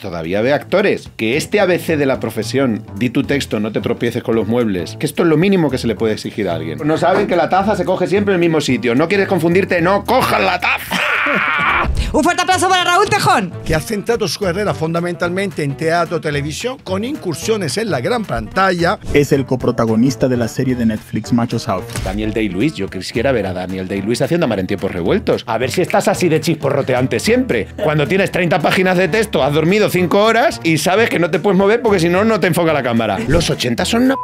Todavía ve actores. Que este ABC de la profesión, di tu texto, no te tropieces con los muebles, que esto es lo mínimo que se le puede exigir a alguien. No saben que la taza se coge siempre en el mismo sitio. No quieres confundirte, no cojan la taza. Un fuerte aplauso para Raúl Tejón. Que ha centrado su carrera fundamentalmente en teatro, televisión, con incursiones en la gran pantalla. Es el coprotagonista de la serie de Netflix Machos Out. Daniel day Luis, yo quisiera ver a Daniel day Luis haciendo Amar en tiempos revueltos. A ver si estás así de chisporroteante siempre. Cuando tienes 30 páginas de texto, has dormido 5 horas y sabes que no te puedes mover porque si no, no te enfoca la cámara. Los 80 son una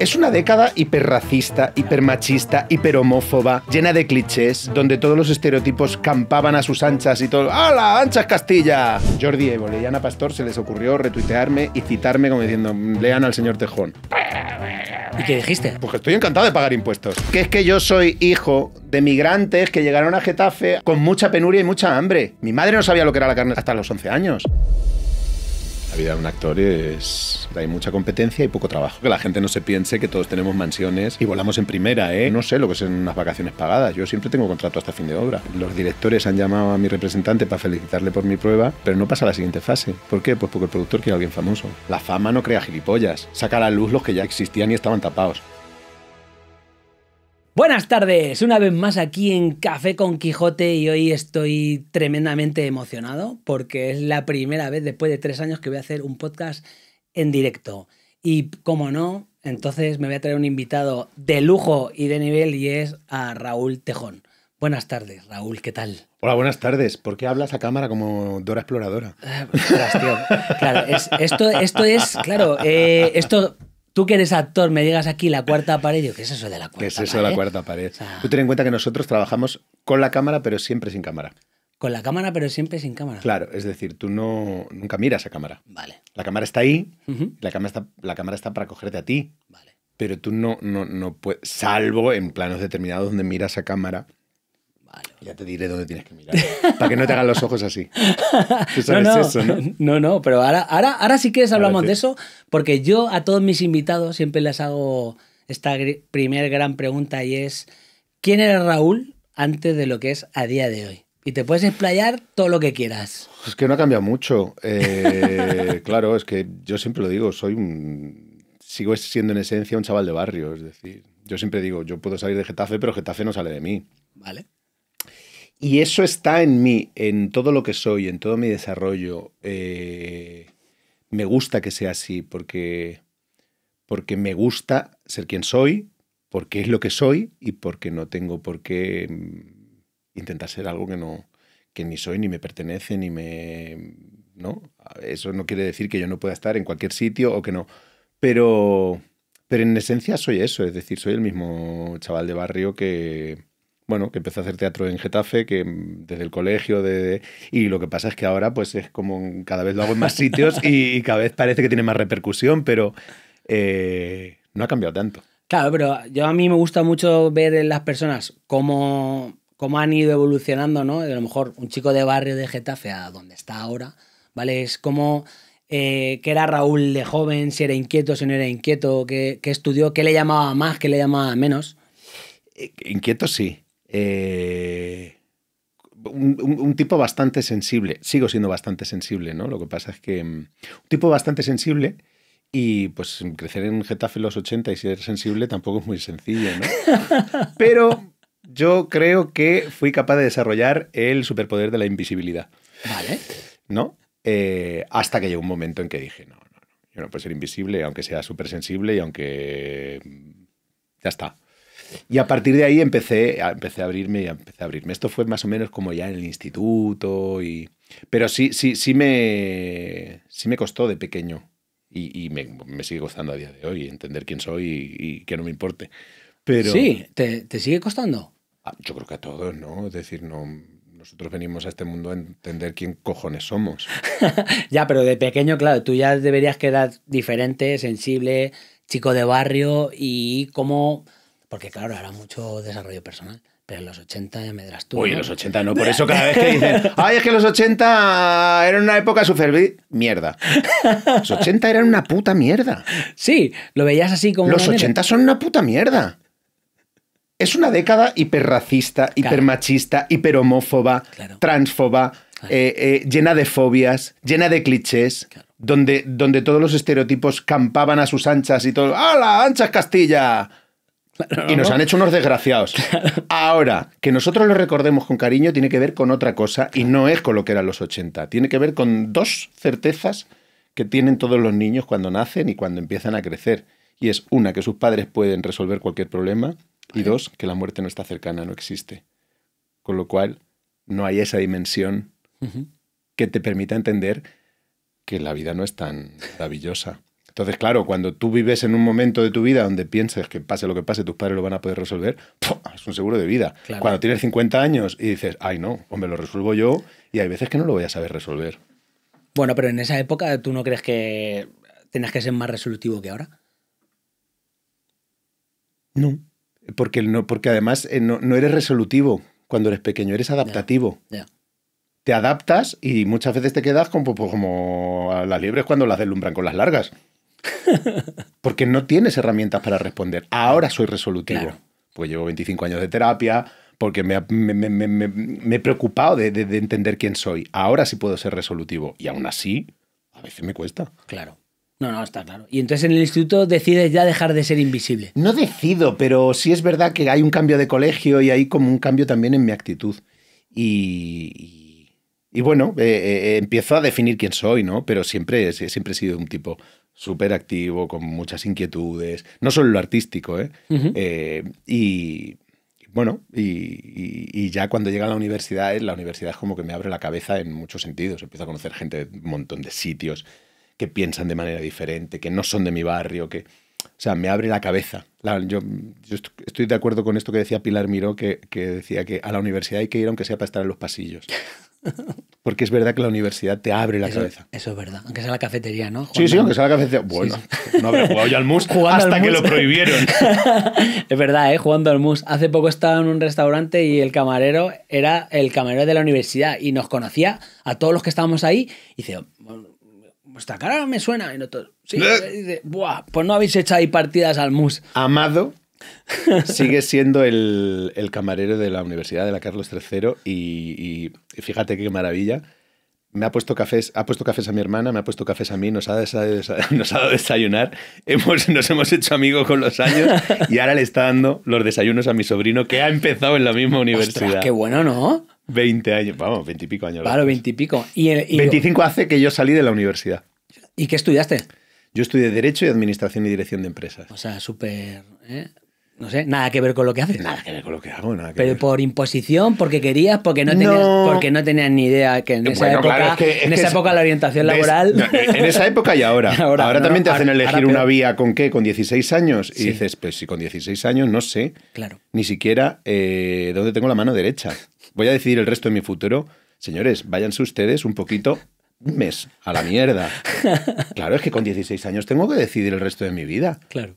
es una década hiperracista, hipermachista, hiperhomófoba, llena de clichés, donde todos los estereotipos campaban a sus anchas y todo. ¡Hala! ¡Anchas Castilla! Jordi Evole y Ana Pastor se les ocurrió retuitearme y citarme como diciendo: lean al señor Tejón. ¿Y qué dijiste? Pues estoy encantado de pagar impuestos. Que es que yo soy hijo de migrantes que llegaron a Getafe con mucha penuria y mucha hambre. Mi madre no sabía lo que era la carne hasta los 11 años vida de un actor es. hay mucha competencia y poco trabajo. Que la gente no se piense que todos tenemos mansiones y volamos en primera, ¿eh? No sé lo que son unas vacaciones pagadas. Yo siempre tengo contrato hasta fin de obra. Los directores han llamado a mi representante para felicitarle por mi prueba, pero no pasa a la siguiente fase. ¿Por qué? Pues porque el productor quiere a alguien famoso. La fama no crea gilipollas. Saca a la luz los que ya existían y estaban tapados. Buenas tardes, una vez más aquí en Café con Quijote y hoy estoy tremendamente emocionado porque es la primera vez después de tres años que voy a hacer un podcast en directo. Y como no, entonces me voy a traer un invitado de lujo y de nivel y es a Raúl Tejón. Buenas tardes, Raúl, ¿qué tal? Hola, buenas tardes. ¿Por qué hablas a cámara como Dora Exploradora? Ah, pues, claro, esto, es, claro, eh, esto Tú que eres actor, me digas aquí la cuarta pared, yo, ¿qué es eso de la cuarta pared? ¿Qué es eso de la cuarta pared? Tú ten en cuenta que nosotros trabajamos con la cámara, pero siempre sin cámara. Con la cámara, pero siempre sin cámara. Claro, es decir, tú no nunca miras a cámara. Vale. La cámara está ahí, la, cámara está, la cámara está para cogerte a ti. Vale. Pero tú no, no, no puedes, salvo en planos determinados donde miras a cámara, ya te diré dónde tienes que mirar. para que no te hagan los ojos así. no, no, pero ahora, ahora, ahora sí quieres hablamos de eso, porque yo a todos mis invitados siempre les hago esta primera primer gran pregunta y es, ¿quién era Raúl antes de lo que es a día de hoy? Y te puedes explayar todo lo que quieras. Es que no ha cambiado mucho. Eh, claro, es que yo siempre lo digo, soy un... Sigo siendo en esencia un chaval de barrio, es decir, yo siempre digo, yo puedo salir de Getafe, pero Getafe no sale de mí. Vale. Y eso está en mí, en todo lo que soy, en todo mi desarrollo. Eh, me gusta que sea así porque, porque me gusta ser quien soy, porque es lo que soy y porque no tengo por qué mm, intentar ser algo que no que ni soy ni me pertenece ni me no eso no quiere decir que yo no pueda estar en cualquier sitio o que no pero pero en esencia soy eso es decir soy el mismo chaval de barrio que bueno, que empecé a hacer teatro en Getafe, que mm, desde el colegio, de, y lo que pasa es que ahora pues es como cada vez lo hago en más sitios y, cada vez parece que tiene más repercusión, pero eh, no ha cambiado tanto. Claro, pero yo a mí me gusta mucho ver en las personas cómo, cómo han ido evolucionando, ¿no? a lo mejor un chico de barrio de Getafe a donde está ahora, ¿vale? Es como... Eh, que era Raúl de joven, si era inquieto, si no era inquieto, qué, estudió, qué le llamaba más, qué le llamaba menos. Eh, inquieto sí, eh, un, tipo bastante sensible. Sigo siendo bastante sensible, ¿no? Lo que pasa es que mm, un tipo bastante sensible y pues crecer en Getafe en los 80 y ser sensible tampoco es muy sencillo, ¿no? Pero yo creo que fui capaz de desarrollar el superpoder de la invisibilidad. ¿No? Eh, hasta que llegó un momento en que dije, no, no, no, yo no puedo ser invisible, aunque sea súper sensible y aunque... Mm, ya está. Y a partir de ahí empecé, empecé a abrirme y empecé a abrirme. Esto fue más o menos como ya en el instituto y... Pero sí, sí, sí me, sí me costó de pequeño y, y me, sigue costando a día de hoy entender quién soy y, que no me importe. Pero... Sí, ¿te, te sigue costando? Ah, yo creo que a todos, ¿no? Es decir, no, nosotros venimos a este mundo a entender quién cojones somos. ya, pero de pequeño, claro, tú ya deberías quedar diferente, sensible, chico de barrio y cómo porque claro, era mucho desarrollo personal. Pero en los 80 ya me dirás tú. Uy, los 80 no. Por eso cada vez que dicen, ay, es que los 80 era una época super... Mierda. Los 80 eran una puta mierda. Sí, lo veías así como... Los 80 son una puta mierda. Es una década hiperracista, hipermachista, hiperhomófoba, transfoba, eh, eh, llena de fobias, llena de clichés. Donde, donde todos los estereotipos campaban a sus anchas y todo. ¡Hala, anchas Castilla! y nos han hecho unos desgraciados. Ahora, que nosotros lo recordemos con cariño tiene que ver con otra cosa y no es con lo que eran los 80. Tiene que ver con dos certezas que tienen todos los niños cuando nacen y cuando empiezan a crecer. Y es una, que sus padres pueden resolver cualquier problema y dos, que la muerte no está cercana, no existe. Con lo cual, no hay esa dimensión que te permita entender que la vida no es tan maravillosa. Entonces, claro, cuando tú vives en un momento de tu vida donde piensas que pase lo que pase, tus padres lo van a poder resolver, es un seguro de vida. Cuando tienes 50 años y dices, ay no, hombre, lo resuelvo yo, y hay veces que no lo voy a saber resolver. Bueno, pero en esa época, ¿tú no crees que tenías que ser más resolutivo que ahora? No, porque, no, porque además eh, no, eres resolutivo cuando eres pequeño, eres adaptativo. Te adaptas y muchas veces te quedas como, pues, como las liebres cuando las deslumbran con las largas. Porque no tienes herramientas para responder. Ahora soy resolutivo. pues Porque llevo 25 años de terapia, porque me, he preocupado de, entender quién soy. Ahora sí puedo ser resolutivo. Y aún así, a veces me cuesta. Claro. No, no, está claro. Y entonces en el instituto decides ya dejar de ser invisible. No decido, pero sí es verdad que hay un cambio de colegio y hay como un cambio también en mi actitud. Y, bueno, eh, eh, eh, empiezo a definir quién soy, ¿no? Pero siempre, siempre he sido un tipo súper activo, con muchas inquietudes, no solo lo artístico, ¿eh? eh y bueno, y, ya cuando llega a la universidad, la universidad es como que me abre la cabeza en muchos sentidos, empiezo a conocer gente de un montón de sitios que piensan de manera diferente, que no son de mi barrio, que... O sea, me abre la cabeza. yo, estoy de acuerdo con esto que decía Pilar Miró, que, que decía que a la universidad hay que ir aunque sea para estar en los pasillos. Porque es verdad que la universidad te abre la cabeza. Eso es verdad. Aunque sea la cafetería, ¿no? sí, sí, aunque sea la cafetería. Bueno, no había jugado ya al mus hasta que lo prohibieron. es verdad, ¿eh? Jugando al mus. Hace poco estaba en un restaurante y el camarero era el camarero de la universidad y nos conocía a todos los que estábamos ahí. Y dice, vuestra cara me suena. Y nosotros, sí. Eh. dice, Buah, pues no habéis hecho ahí partidas al mus. Amado Sigue siendo el, camarero de la Universidad de la Carlos III y, fíjate qué maravilla. Me ha puesto cafés, ha puesto cafés a mi hermana, me ha puesto cafés a mí, nos ha, nos ha dado desayunar, hemos, nos hemos hecho amigos con los años y ahora le está dando los desayunos a mi sobrino que ha empezado en la misma universidad. qué bueno, ¿no? 20 años, vamos, 20 y pico años. Claro, 20 y pico. 25 hace que yo salí de la universidad. ¿Y qué estudiaste? Yo estudié Derecho y Administración y Dirección de Empresas. O sea, súper... ¿eh? No sé, nada que ver con lo que haces. Nada que ver con lo que hago, nada que Pero por imposición, porque querías, porque no tenías, Porque no tenías ni idea que en esa época, en esa época la orientación laboral. en esa época y ahora. ahora, también te hacen elegir una vía con qué, con 16 años. Y dices, pues si con 16 años no sé. Claro. Ni siquiera eh, dónde tengo la mano derecha. Voy a decidir el resto de mi futuro. Señores, váyanse ustedes un poquito un mes a la mierda. Claro, es que con 16 años tengo que decidir el resto de mi vida. Claro.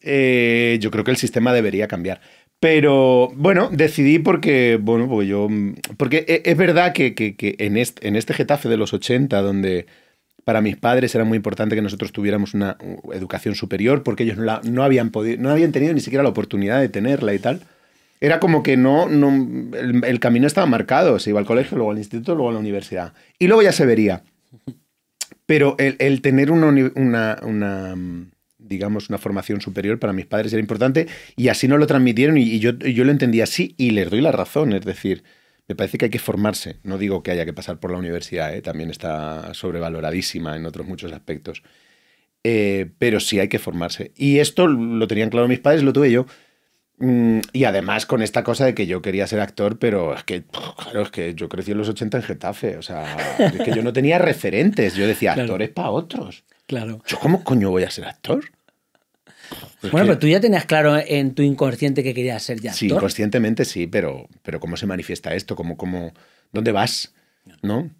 Eh, yo creo que el sistema debería cambiar. Pero bueno, decidí porque, bueno, porque yo. Porque e, es verdad que, en, este, en este Getafe de los 80, donde para mis padres era muy importante que nosotros tuviéramos una educación superior, porque ellos no, la, no habían podido, no habían tenido ni siquiera la oportunidad de tenerla y tal. Era como que no, el, camino estaba marcado, se iba al colegio, luego al instituto, luego a la universidad. Y luego ya se vería. Pero el, tener una, una digamos, una formación superior para mis padres era importante y así nos lo transmitieron y, yo, lo entendí así y les doy la razón, es decir, me parece que hay que formarse. No digo que haya que pasar por la universidad, ¿eh? también está sobrevaloradísima en otros muchos aspectos. Eh, pero sí hay que formarse. Y esto lo tenían claro mis padres, lo tuve yo. Mm, y además con esta cosa de que yo quería ser actor, pero es que, claro, es que yo crecí en los 80 en Getafe. O sea, es que yo no tenía referentes. Yo decía, actores para otros. Claro. ¿Yo cómo coño voy a ser actor? bueno, pero tú ya tenías claro en tu inconsciente que querías ser ya. Actor? Sí, inconscientemente sí, pero, pero ¿cómo se manifiesta esto? ¿Cómo, cómo, ¿Dónde vas? ¿No?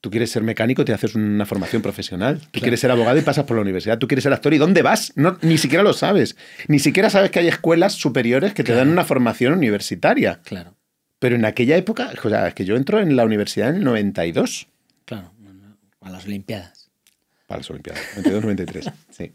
Tú quieres ser mecánico, te haces una formación profesional. Tú quieres ser abogado y pasas por la universidad. Tú quieres ser actor y ¿dónde vas? No, ni siquiera lo sabes. Ni siquiera sabes que hay escuelas superiores que te dan una formación universitaria. Claro. Pero en aquella época, o es que yo entro en la universidad en el 92. Claro, a las Olimpiadas. Para las Olimpiadas, 92-93, sí.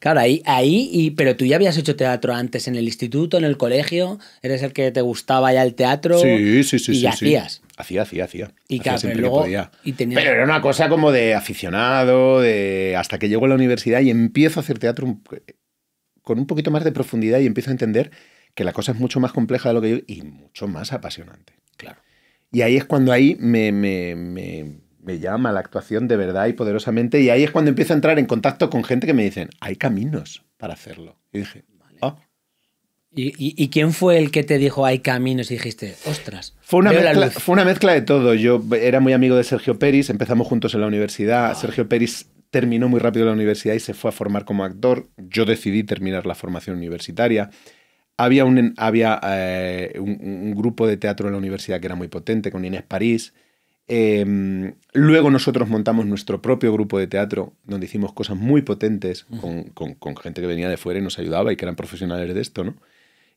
Claro, ahí, ahí, y, pero tú ya habías hecho teatro antes en el instituto, en el colegio, eres el que te gustaba ya el teatro. Sí, sí, sí. sí, hacías. Hacía, hacía, hacía. Y luego, Pero era una cosa como de aficionado, de hasta que llego a la universidad y empiezo a hacer teatro con un poquito más de profundidad y empiezo a entender que la cosa es mucho más compleja de lo que yo y mucho más apasionante. Claro. Y ahí es cuando ahí me, me me llama la actuación de verdad y poderosamente. Y ahí es cuando empiezo a entrar en contacto con gente que me dicen, hay caminos para hacerlo. Y dije, vale. Oh". ¿Y, quién fue el que te dijo hay caminos y dijiste, ostras? Fue una, mezcla, fue una mezcla de todo. Yo era muy amigo de Sergio Peris, empezamos juntos en la universidad. Ah. Sergio Peris terminó muy rápido la universidad y se fue a formar como actor. Yo decidí terminar la formación universitaria. Había un, había, eh, un grupo de teatro en la universidad que era muy potente, con Inés París Em, luego nosotros montamos nuestro propio grupo de teatro, donde hicimos cosas muy potentes con, gente que venía de fuera y nos ayudaba y que eran profesionales de esto, ¿no?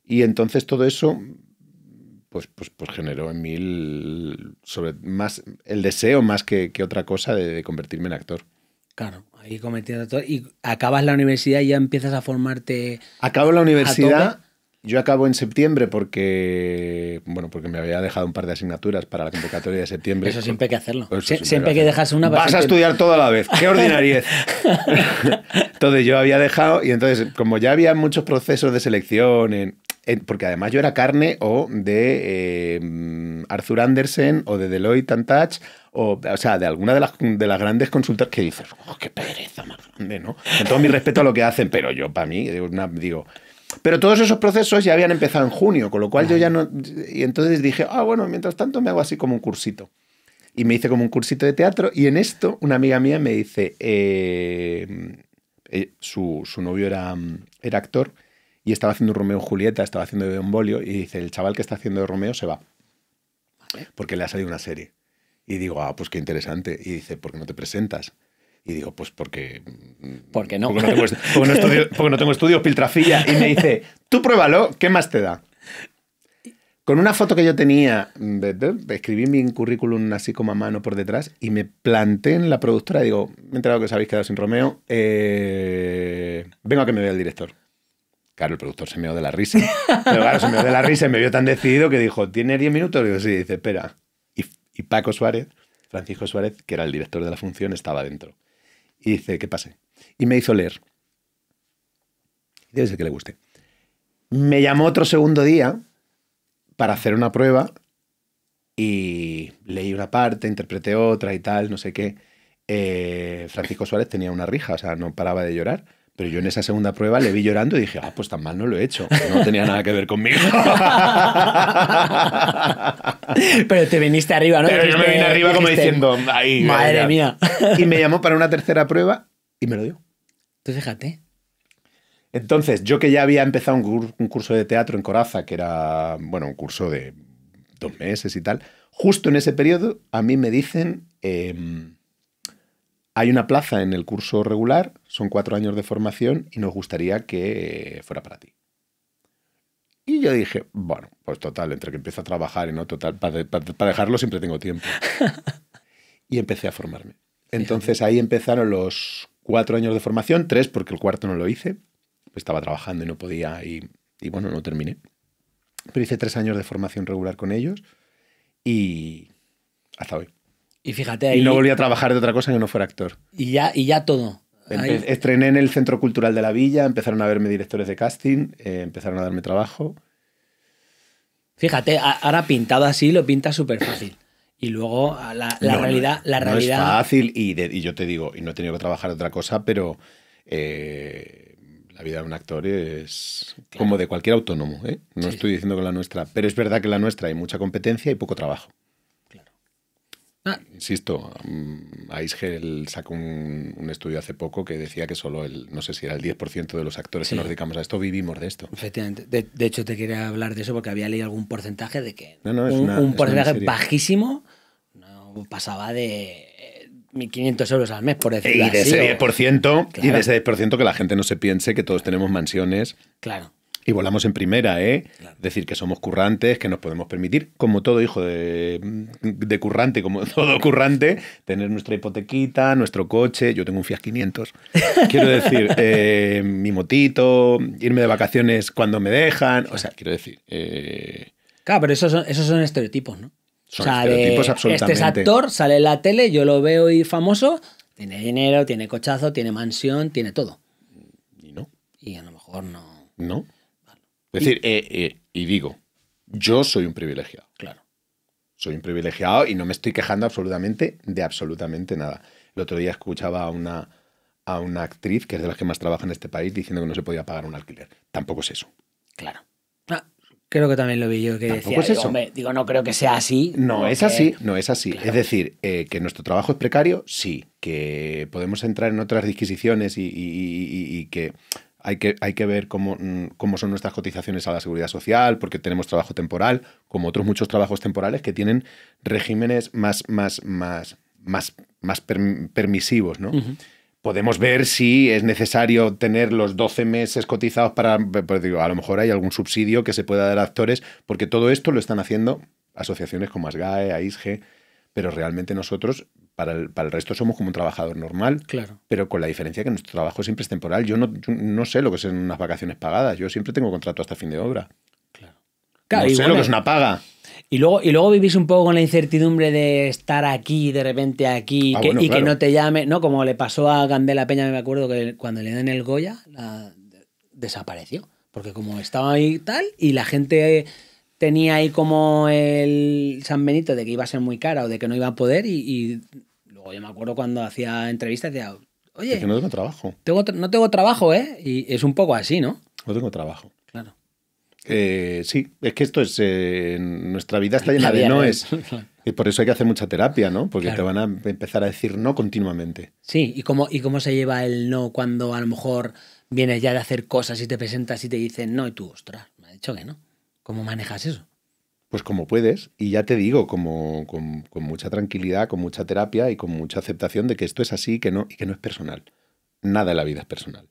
Y entonces todo eso, pues, pues, pues generó en mí el, sobre, más, el deseo más que, otra cosa de, convertirme en actor. Claro, ahí cometiendo todo. Y acabas la universidad y ya empiezas a formarte. Acabo la universidad yo acabo en septiembre porque, bueno, porque me había dejado un par de asignaturas para la convocatoria de septiembre. Eso siempre hay que hacerlo. siempre que dejas una. Vas a estudiar toda la vez. ¡Qué ordinariedad! entonces yo había dejado y entonces como ya había muchos procesos de selección porque además yo era carne o de em, Arthur Andersen o de Deloitte and Touch, o, o sea, de alguna de las, de las grandes consultas que dices, oh, qué pereza más grande, ¿no? Con todo mi respeto a lo que hacen, pero yo para mí, digo pero todos esos procesos ya habían empezado en junio, con lo cual yo ya no... Y entonces dije, ah, bueno, mientras tanto me hago así como un cursito. Y me hice como un cursito de teatro y en esto una amiga mía me dice, eh, eh, su, novio era, era actor y estaba haciendo Romeo y Julieta, estaba haciendo de Bolio y dice, el chaval que está haciendo de Romeo se va. Porque le ha salido una serie. Y digo, ah, pues qué interesante. Y dice, ¿por qué no te presentas? Y digo, pues porque... Mm, porque no. Porque no tengo, estudios, piltrafilla. Y me dice, tú pruébalo, ¿qué más te da? Con una foto que yo tenía, escribí mi currículum así como a mano por detrás y me planté en la productora digo, me he enterado que os habéis quedado sin Romeo, eh, vengo a que me vea el director. Claro, el productor se me dio de la risa. Pero claro, se me dio de la risa y me vio tan decidido que dijo, ¿tiene 10 minutos? Y digo, sí, dice, espera. Y, y Paco Suárez, Francisco Suárez, que era el director de la función, estaba dentro. Y dice, ¿qué pase. Y me hizo leer. Debe ser que le guste. Me llamó otro segundo día para hacer una prueba y leí una parte, interpreté otra y tal, no sé qué. Eh, Francisco Suárez tenía una rija, o sea, no paraba de llorar. Pero yo en esa segunda prueba le vi llorando y dije, ah, pues tan mal no lo he hecho. No tenía nada que ver conmigo. Pero te viniste arriba, ¿no? Pero yo me vine arriba como diciendo, ahí. madre mía. Y me llamó para una tercera prueba y me lo dio. Entonces, fíjate. Entonces, yo que ya había empezado un, curso de teatro en Coraza, que era, bueno, un curso de dos meses y tal, justo en ese periodo a mí me dicen... Em, hay una plaza en el curso regular, son cuatro años de formación y nos gustaría que fuera para ti. Y yo dije, bueno, pues total, entre que empiezo a trabajar y no, total, para, dejarlo siempre tengo tiempo. y empecé a formarme. Entonces ahí empezaron los cuatro años de formación, tres porque el cuarto no lo hice, estaba trabajando y no podía y bueno, no terminé. Pero hice tres años de formación regular con ellos y hasta hoy. Y no volví a trabajar de otra cosa que no fuera actor. Y ya, y ya todo. Estrené en el Centro Cultural de la Villa, empezaron a verme directores de casting, eh, empezaron a darme trabajo. Fíjate, ahora pintado así lo pinta súper fácil. Y luego la, realidad. La es fácil, y, yo te digo, y no he tenido que trabajar de otra cosa, pero eh, la vida de un actor es como de cualquier autónomo. ¿eh? No estoy diciendo que la nuestra, pero es verdad que la nuestra hay mucha competencia y poco trabajo. Ah. Eh, insisto, Aisgel mm, sacó un, estudio hace poco que decía que solo el, no sé si era el 10% de los actores que nos dedicamos a esto vivimos de esto. Efectivamente. De, hecho, te quería hablar de eso porque había leído algún porcentaje de que un, porcentaje bajísimo no pasaba de 1.500 eh, euros al mes, por decirlo y Y de ese 10% que la gente no se piense que todos tenemos mansiones. Claro. Y volamos en primera, ¿eh? Decir que somos currantes, que nos podemos permitir, como todo hijo de, currante, como todo currante, tener nuestra hipotequita, nuestro coche. Yo tengo un Fiat 500. Quiero decir, eh, mi motito, irme de vacaciones cuando me dejan. O sea, quiero decir. Eh... Claro, pero esos son, estereotipos, ¿no? Son estereotipos Este es actor, sale en la tele, yo lo veo y famoso, tiene dinero, tiene cochazo, tiene mansión, tiene todo. Y no. Y a lo mejor no. No. Es decir, eh, eh, y digo, yo soy un privilegiado, claro. Soy un privilegiado y no me estoy quejando absolutamente de absolutamente nada. El otro día escuchaba a una, a una actriz, que es de las que más trabaja en este país, diciendo que no se podía pagar un alquiler. Tampoco es eso. Claro. Ah, creo que también lo vi yo que decía, es eso. digo, no creo que sea así. No es así, no es así. Es decir, eh, que nuestro trabajo es precario, sí. Que podemos entrar en otras disquisiciones y que hay que, hay que ver mm, cómo, son nuestras cotizaciones a la seguridad social, porque tenemos trabajo temporal, como otros muchos trabajos temporales que tienen regímenes más, más, más, más, más permisivos, ¿no? Podemos ver si es necesario tener los 12 meses cotizados para, pues digo, a lo mejor hay algún subsidio que se pueda dar a actores, porque todo esto lo están haciendo asociaciones como ASGAE, AISGE, pero realmente nosotros para el, resto somos como un trabajador normal, claro. pero con la diferencia que nuestro trabajo siempre es temporal. Yo no, no sé lo que son unas vacaciones pagadas, yo siempre tengo contrato hasta fin de obra. Claro. claro no sé lo que es una paga. Y luego, y luego vivís un poco con la incertidumbre de estar aquí, de repente aquí, ah, y que no te llame, ¿no? Como le pasó a Gandela Peña, me acuerdo que cuando le dieron el Goya, desapareció. Porque como estaba ahí tal, y la gente tenía ahí como el San Benito de que iba a ser muy cara o de que no iba a poder y Oye, yo me acuerdo cuando hacía entrevistas, decía, oye. no tengo trabajo. no tengo trabajo, ¿eh? Y es un poco así, ¿no? No tengo trabajo. Claro. Eh, sí, es que esto es. Eh, nuestra vida está llena de noes. ¿eh? Y por eso hay que hacer mucha terapia, ¿no? Porque te van a empezar a decir no continuamente. Sí, ¿y cómo, ¿y cómo se lleva el no cuando a lo mejor vienes ya de hacer cosas y te presentas y te dicen no y tú, ostras, me ha dicho que no? ¿Cómo manejas eso? pues como puedes, y ya te digo, como, con, mucha tranquilidad, con mucha terapia y con mucha aceptación de que esto es así y que no, y que no es personal. Nada en la vida es personal.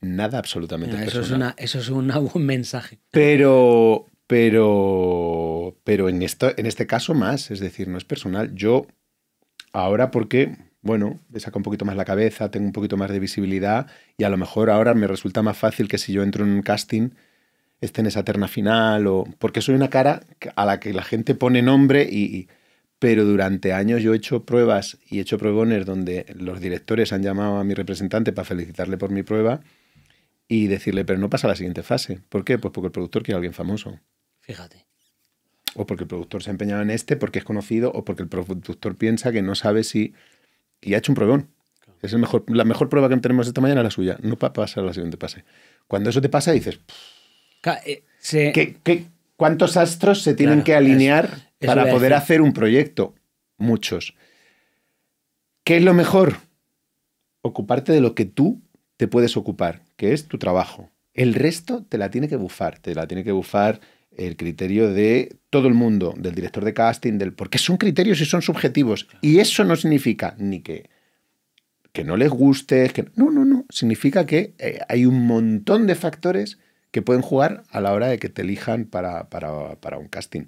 Nada absolutamente eso es personal. eso es un buen mensaje. Pero, pero, pero en, esto, en este caso más, es decir, no es personal. Yo, ahora porque, bueno, me un poquito más la cabeza, tengo un poquito más de visibilidad y a lo mejor ahora me resulta más fácil que si yo entro en un casting esté en esa terna final, o porque soy una cara a la que la gente pone nombre y, pero durante años yo he hecho pruebas y he hecho pruebones donde los directores han llamado a mi representante para felicitarle por mi prueba y decirle, pero no pasa a la siguiente fase. ¿Por qué? Pues porque el productor quiere a alguien famoso. Fíjate. O porque el productor se ha empeñado en este, porque es conocido, o porque el productor piensa que no sabe si... Y ha hecho un pruebón. Es la mejor prueba que tenemos esta mañana la suya. No pasa la siguiente fase. Cuando eso te pasa, dices, eh, cuántos astros se tienen que alinear para poder hacer un proyecto? Muchos. ¿Qué es lo mejor? Ocuparte de lo que tú te puedes ocupar, que es tu trabajo. El resto te la tiene que bufar, te la tiene que bufar el criterio de todo el mundo, del director de casting, del porque son criterios y son subjetivos. Y eso no significa ni que, que no les guste, que no, no, no. Significa que eh, hay un montón de factores que pueden jugar a la hora de que te elijan para, para, un casting.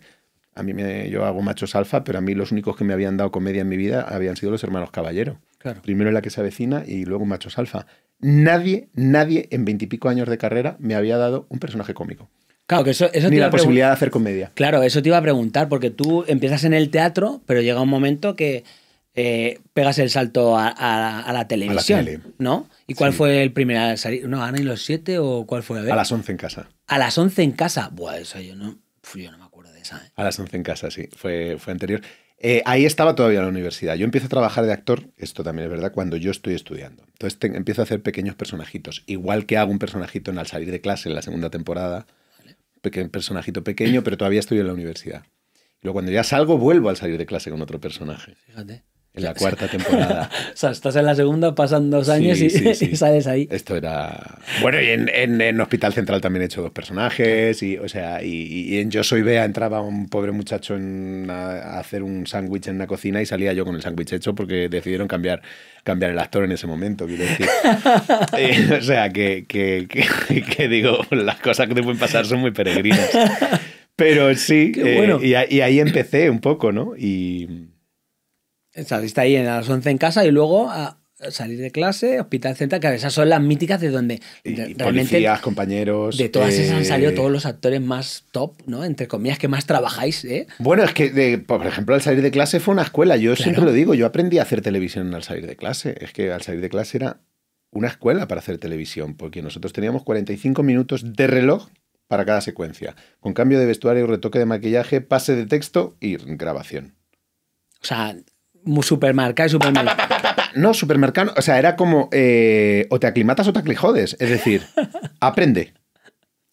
A mí yo hago machos alfa, pero a mí los únicos que me habían dado comedia en mi vida habían sido los hermanos Caballero. Claro. Primero la que se avecina y luego machos alfa. Nadie, nadie en veintipico años de carrera me había dado un personaje cómico. Claro, que eso, eso Ni la posibilidad de hacer comedia. Claro, eso te iba a preguntar, porque tú empiezas en el teatro, pero llega un momento que eh, pegas el salto a, la televisión, ¿no? ¿Y cuál fue el primer a salir? ¿No, Ana y los siete o cuál fue? A, a las once en casa. A las once en casa. Buah, eso yo no, me acuerdo de esa. ¿eh? A las once en casa, sí, fue, fue anterior. Eh, ahí estaba todavía en la universidad. Yo empiezo a trabajar de actor, esto también es verdad, cuando yo estoy estudiando. Entonces empiezo a hacer pequeños personajitos, igual que hago un personajito al salir de clase en la segunda temporada, un personajito pequeño, pero todavía estoy en la universidad. Luego cuando ya salgo, vuelvo al salir de clase con otro personaje. Fíjate en la cuarta temporada. o sea, estás en la segunda, pasan dos años y, sales ahí. Esto era. Bueno, y en, en, Hospital Central también he hecho dos personajes. Y, o sea, y, en Yo Soy Bea entraba un pobre muchacho en a, hacer un sándwich en la cocina y salía yo con el sándwich hecho porque decidieron cambiar, cambiar el actor en ese momento, quiero decir. Eh, o sea, que, que, que, digo, las cosas que te pueden pasar son muy peregrinas. Pero sí, bueno. Eh, y, y ahí empecé un poco, ¿no? Y. Saliste ahí a las 11 en casa y luego a salir de clase, hospital central, que esas son las míticas de donde y, realmente compañeros. De todas esas han salido eh, todos los actores más top, ¿no? Entre comillas, que más trabajáis, ¿eh? Bueno, es que, por ejemplo, al salir de clase fue una escuela. Yo siempre lo digo, yo aprendí a hacer televisión al salir de clase. Es que al salir de clase era una escuela para hacer televisión, porque nosotros teníamos 45 minutos de reloj para cada secuencia, con cambio de vestuario, retoque de maquillaje, pase de texto y grabación. O sea, supermercado, supermercado. no, supermercado. O sea, era como eh, o te aclimatas o te aclijodes. Es decir, aprende.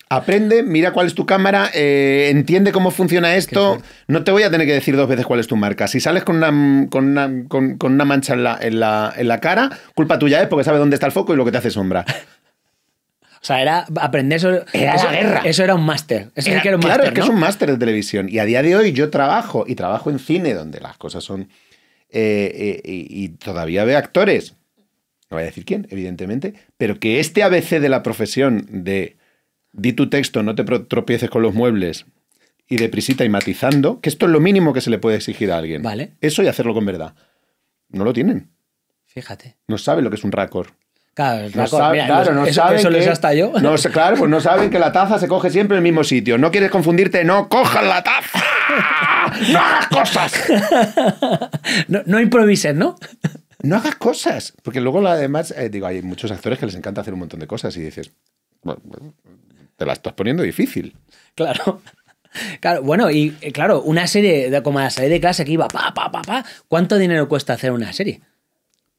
Aprende, mira cuál es tu cámara, eh, entiende cómo funciona esto. No te voy a tener que decir dos veces cuál es tu marca. Si sales con una, con una, mancha en la, cara, culpa tuya es ¿eh? porque sabes dónde está el foco y lo que te hace sombra. O sea, era aprender eso Era eso, guerra. Eso era un máster. claro, es que es un máster de televisión. Y a día de hoy yo trabajo, y trabajo en cine, donde las cosas son eh, eh, y todavía ve actores, no voy a decir quién, evidentemente, pero que este ABC de la profesión de di tu texto, no te tropieces con los muebles y de y matizando, que esto es lo mínimo que se le puede exigir a alguien. Vale. Eso y hacerlo con verdad. No lo tienen. Fíjate. No saben lo que es un racor. Claro, no sabe, claro, no hasta yo. No, claro, pues no saben que la taza se coge siempre en el mismo sitio. No quieres confundirte, no cojan la taza. ¡No hagas cosas! no, no ¿no? no hagas cosas. Porque luego, además, eh, digo, hay muchos actores que les encanta hacer un montón de cosas y dices, te la estás poniendo difícil. Claro. Claro, bueno, y eh, claro, una serie como la serie de clase que iba pa, pa, pa, pa, ¿cuánto dinero cuesta hacer una serie?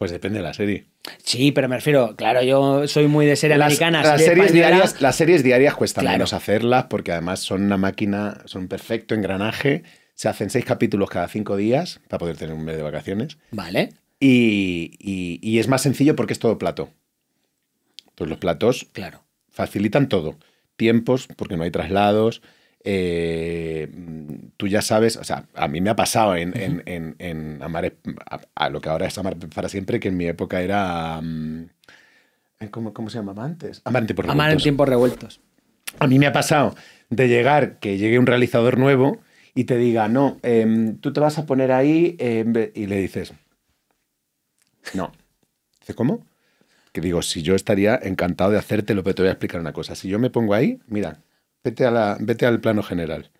Pues depende de la serie. Sí, pero me refiero, claro, yo soy muy de serie las, americanas. Las, series diarias, las series diarias cuesta menos hacerlas porque además son una máquina, son perfecto engranaje. Se hacen seis capítulos cada cinco días para poder tener un mes de vacaciones. Vale. Y, es más sencillo porque es todo plato. Pues los platos claro. facilitan todo. Tiempos, porque no hay traslados. Eh, tú ya sabes, o sea, a mí me ha pasado en, Amar a, lo que ahora es Amar para siempre, que en mi época era... Mm, ¿cómo, se llamaba antes? Amar en tiempos revueltos. A mí me ha pasado de llegar, que llegue un realizador nuevo y te diga, no, em, tú te vas a poner ahí em, y le dices, no. Dice, ¿cómo? Que digo, si yo estaría encantado de lo pero te voy a explicar una cosa. Si yo me pongo ahí, mira, vete, a la, vete al plano general.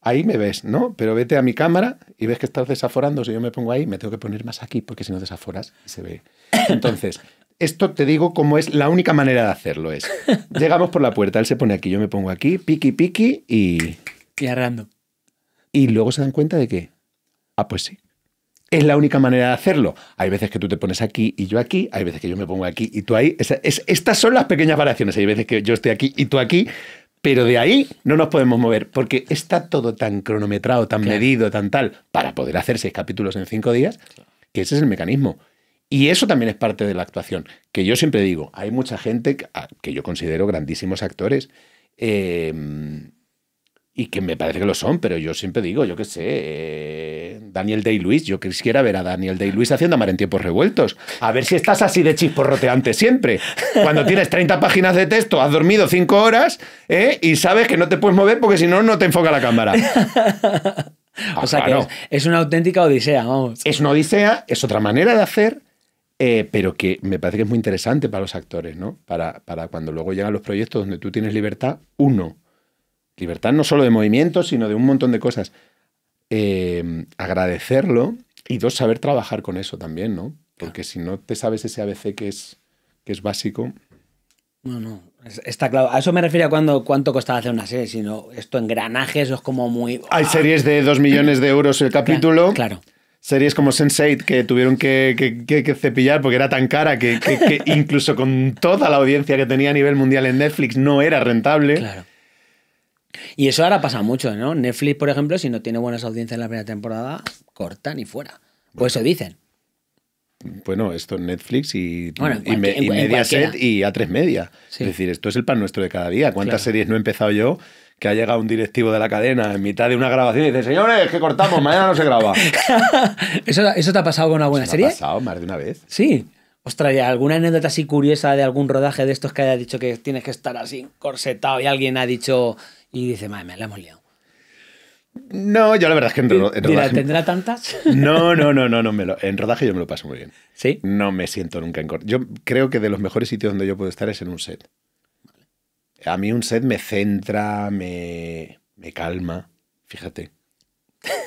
Ahí me ves, ¿no? Pero vete a mi cámara y ves que estás desaforando. Si yo me pongo ahí, me tengo que poner más aquí porque si no desaforas, se ve. Entonces, esto te digo cómo es la única manera de hacerlo. es Llegamos por la puerta, él se pone aquí, yo me pongo aquí, piqui, piqui y... Y arrando. Y luego se dan cuenta de que, ah, pues sí, es la única manera de hacerlo. Hay veces que tú te pones aquí y yo aquí, hay veces que yo me pongo aquí y tú ahí. estas son las pequeñas variaciones. Hay veces que yo estoy aquí y tú aquí, pero de ahí no nos podemos mover, porque está todo tan cronometrado, tan medido, tan tal, para poder hacer seis capítulos en cinco días, que ese es el mecanismo. Y eso también es parte de la actuación, que yo siempre digo, hay mucha gente que, yo considero grandísimos actores, eh, y que me parece que lo son, pero yo siempre digo, yo qué sé, eh, Daniel Day-Lewis, yo quisiera ver a Daniel Day-Lewis haciendo amar en tiempos revueltos. A ver si estás así de chisporroteante siempre. Cuando tienes 30 páginas de texto, has dormido 5 horas eh, y sabes que no te puedes mover porque si no, no te enfoca la cámara. o sea que es, una auténtica odisea, vamos. Es una odisea, es otra manera de hacer, eh, pero que me parece que es muy interesante para los actores, ¿no? Para, para cuando luego llegan los proyectos donde tú tienes libertad, uno, libertad no solo de movimiento, sino de un montón de cosas. Eh, agradecerlo y dos, saber trabajar con eso también, ¿no? Porque si no te sabes ese ABC que es, que es básico. No, no, está claro. A eso me refiero a cuando, cuánto costaba hacer una serie, sino esto engranaje, eso es como muy... Hay ¡ah! series de dos millones de euros el capítulo. Claro. Series como Sense8 que tuvieron que, que, cepillar porque era tan cara que, incluso con toda la audiencia que tenía a nivel mundial en Netflix no era rentable. Claro. Y eso ahora pasa mucho, ¿no? Netflix, por ejemplo, si no tiene buenas audiencias en la primera temporada, cortan y fuera. Pues eso dicen. Bueno, esto es Netflix y, y, y Mediaset y A3 Media. Es decir, esto es el pan nuestro de cada día. ¿Cuántas series no he empezado yo? Que ha llegado un directivo de la cadena en mitad de una grabación y dice, señores, que cortamos, mañana no se graba. ¿Eso, te ha pasado con una buena serie? Me ha pasado más de una vez. Sí. Ostras, ¿y alguna anécdota así curiosa de algún rodaje de estos que haya dicho que tienes que estar así corsetado y alguien ha dicho, y dice, madre mía, la hemos liado. No, yo la verdad es que en, rodaje... ¿Tendrá tantas? No, no, no, no, no me en rodaje yo me lo paso muy bien. ¿Sí? No me siento nunca en corto. Yo creo que de los mejores sitios donde yo puedo estar es en un set. A mí un set me centra, me, me calma, fíjate.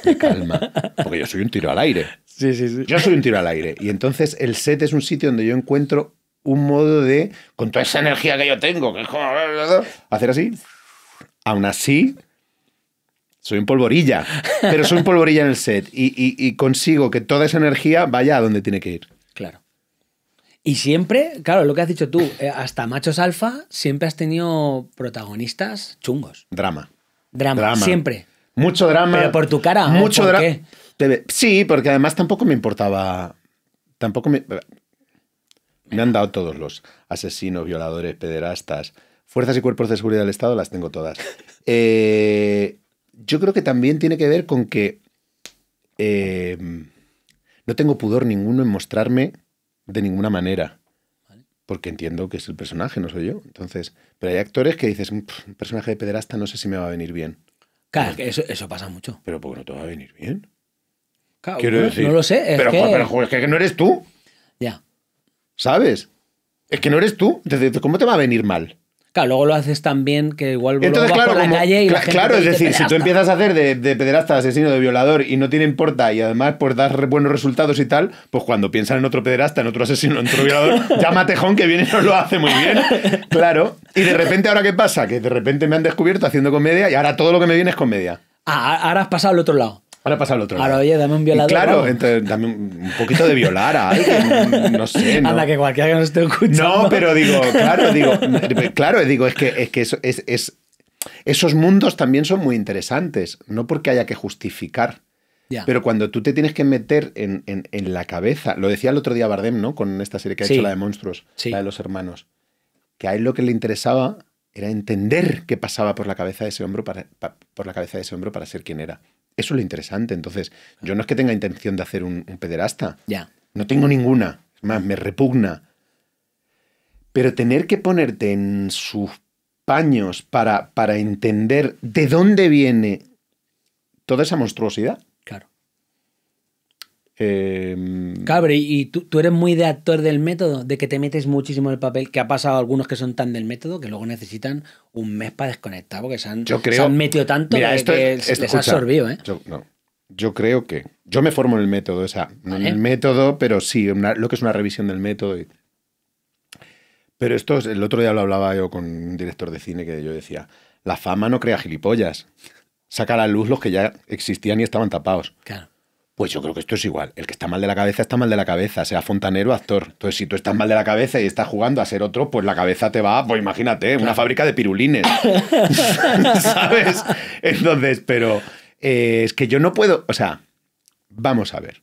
Me calma, porque yo soy un tiro al aire. Sí, sí, sí. Yo soy un tiro al aire. Y entonces el set es un sitio donde yo encuentro un modo de, con toda esa energía que yo tengo, que es como... Hacer así Aún así, soy un polvorilla, pero soy un polvorilla en el set y, consigo que toda esa energía vaya a donde tiene que ir. Claro. Y siempre, claro, lo que has dicho tú, eh, hasta machos alfa siempre has tenido protagonistas chungos. Drama. Drama, drama. siempre. Mucho drama. Pero por tu cara. ¿eh? Mucho drama. Sí, porque además tampoco me importaba. Tampoco me. Me han dado todos los asesinos, violadores, pederastas, fuerzas y cuerpos de seguridad del Estado las tengo todas. Eh, yo creo que también tiene que ver con que eh, no tengo pudor ninguno en mostrarme de ninguna manera. Porque entiendo que es el personaje, no soy yo. Entonces, pero hay actores que dices, mm, un personaje de pederasta no sé si me va a venir bien. Claro, eso, pasa mucho. Pero porque no te va a venir bien. Claro, no, lo sé. pero, que... es que no eres tú. Ya. ¿Sabes? Es que no eres tú. ¿cómo te va a venir mal? Claro, luego lo haces también que igual Entonces, a la calle y Claro, es decir, si tú empiezas a hacer de, de pederasta, asesino, de violador y no tiene importa y además por pues, dar buenos resultados y tal, pues cuando piensan en otro pederasta, en otro asesino, en otro violador, llama a Tejón que viene y lo hace muy bien. Claro. Y de repente, ¿ahora qué pasa? Que de repente me han descubierto haciendo comedia y ahora todo lo que me viene es comedia. Ah, ahora has pasado al otro lado. Ahora pasa al otro. Ahora, oye, dame un violador. Claro, dame un, poquito de violar a alguien. No sé. ¿no? Anda, que cualquiera que nos esté escuchando. No, pero digo, claro, digo, claro, digo, es que, es que eso, es, esos mundos también son muy interesantes. No porque haya que justificar. Pero cuando tú te tienes que meter en, en, la cabeza, lo decía el otro día Bardem, ¿no? Con esta serie que ha hecho la de monstruos, la de los hermanos, que a él lo que le interesaba era entender qué pasaba por la cabeza de ese hombro para, por la cabeza de ese hombro para ser quien era. Eso es lo interesante. Entonces, yo no es que tenga intención de hacer un, pederasta. Ya. No tengo ninguna. Es más, me repugna. Pero tener que ponerte en sus paños para, para entender de dónde viene toda esa monstruosidad Em, Cabre, y tú, eres muy de actor del método, de que te metes muchísimo en el papel, que ha pasado algunos que son tan del método que luego necesitan un mes para desconectar porque se han, metido tanto mira, que, esto, les absorbido. ¿eh? Yo, creo que. Yo me formo en el método, o sea, no en el método, pero sí, lo que es una revisión del método. pero esto, el otro día lo hablaba yo con un director de cine que yo decía: la fama no crea gilipollas, saca a la luz los que ya existían y estaban tapados. Claro. Pues yo creo que esto es igual. El que está mal de la cabeza está mal de la cabeza, sea fontanero o actor. Entonces, si tú estás mal de la cabeza y estás jugando a ser otro, pues la cabeza te va, pues imagínate, una fábrica de pirulines. ¿Sabes? Entonces, pero eh, es que yo no puedo, o sea, vamos a ver.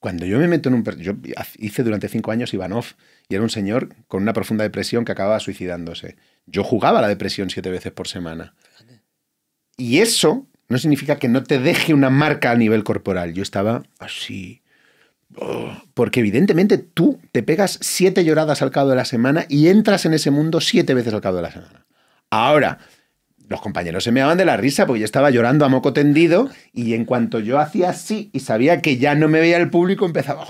Cuando yo me meto en un... Yo hice durante cinco años Ivanov y era un señor con una profunda depresión que acababa suicidándose. Yo jugaba la depresión siete veces por semana. Y eso no significa que no te deje una marca a nivel corporal. Yo estaba así. Oh, porque evidentemente tú te pegas siete lloradas al cabo de la semana y entras en ese mundo siete veces al cabo de la semana. Ahora, los compañeros se me daban de la risa porque yo estaba llorando a moco tendido y en cuanto yo hacía así y sabía que ya no me veía el público, empezaba...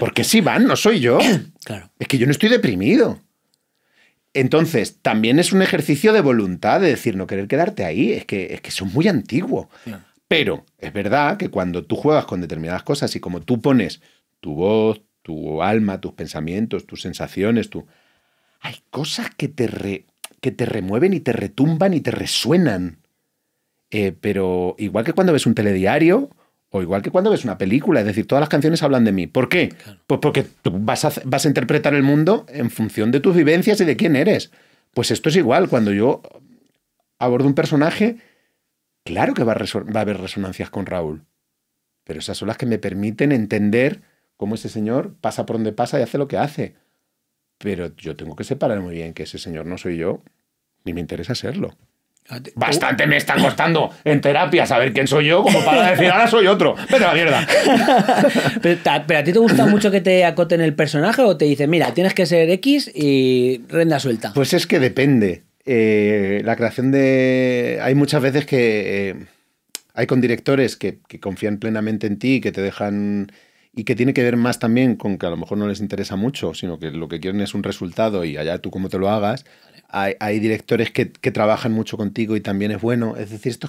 Porque si van, no soy yo. Claro. Es que yo no estoy deprimido. Entonces, también es un ejercicio de voluntad de decir no querer quedarte ahí, es que, es que son muy antiguos. Pero es verdad que cuando tú juegas con determinadas cosas y como tú pones tu voz, tu alma, tus pensamientos, tus sensaciones, tu... hay cosas que te, que te remueven y te retumban y te resuenan. Eh, pero igual que cuando ves un telediario o igual que cuando ves una película, es decir, todas las canciones hablan de mí. ¿Por qué? Pues porque tú vas a, interpretar el mundo en función de tus vivencias y de quién eres. Pues esto es igual, cuando yo abordo un personaje, claro que va va a haber resonancias con Raúl, pero esas son las que me permiten entender cómo ese señor pasa por donde pasa y hace lo que hace. Pero yo tengo que separar muy bien que ese señor no soy yo, ni me interesa serlo. Bastante me están costando en terapia saber quién soy yo, como para decir ahora soy otro. Pero la mierda. pero, a ti te gusta mucho que te acoten el personaje o te dicen, mira, tienes que ser X y renda suelta. Pues es que depende. Eh, la creación de. Hay muchas veces que. Eh, hay con directores que, confían plenamente en ti, y que te dejan y que tiene que ver más también con que a lo mejor no les interesa mucho, sino que lo que quieren es un resultado y allá tú cómo te lo hagas hay, directores que, trabajan mucho contigo y también es bueno. Es decir, esto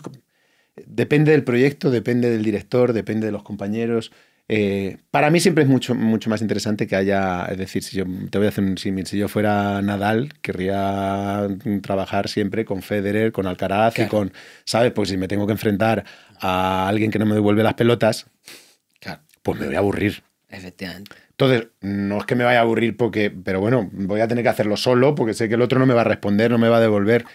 depende del proyecto, depende del director, depende de los compañeros. Eh, para mí siempre es mucho, mucho más interesante que haya, es decir, si yo te voy a hacer un si yo fuera Nadal, querría trabajar siempre con Federer, con Alcaraz y con, ¿sabes? Porque si me tengo que enfrentar a alguien que no me devuelve las pelotas, pues me voy a aburrir. Efectivamente. Entonces, no es que me vaya a aburrir porque, pero bueno, voy a tener que hacerlo solo porque sé que el otro no me va a responder, no me va a devolver.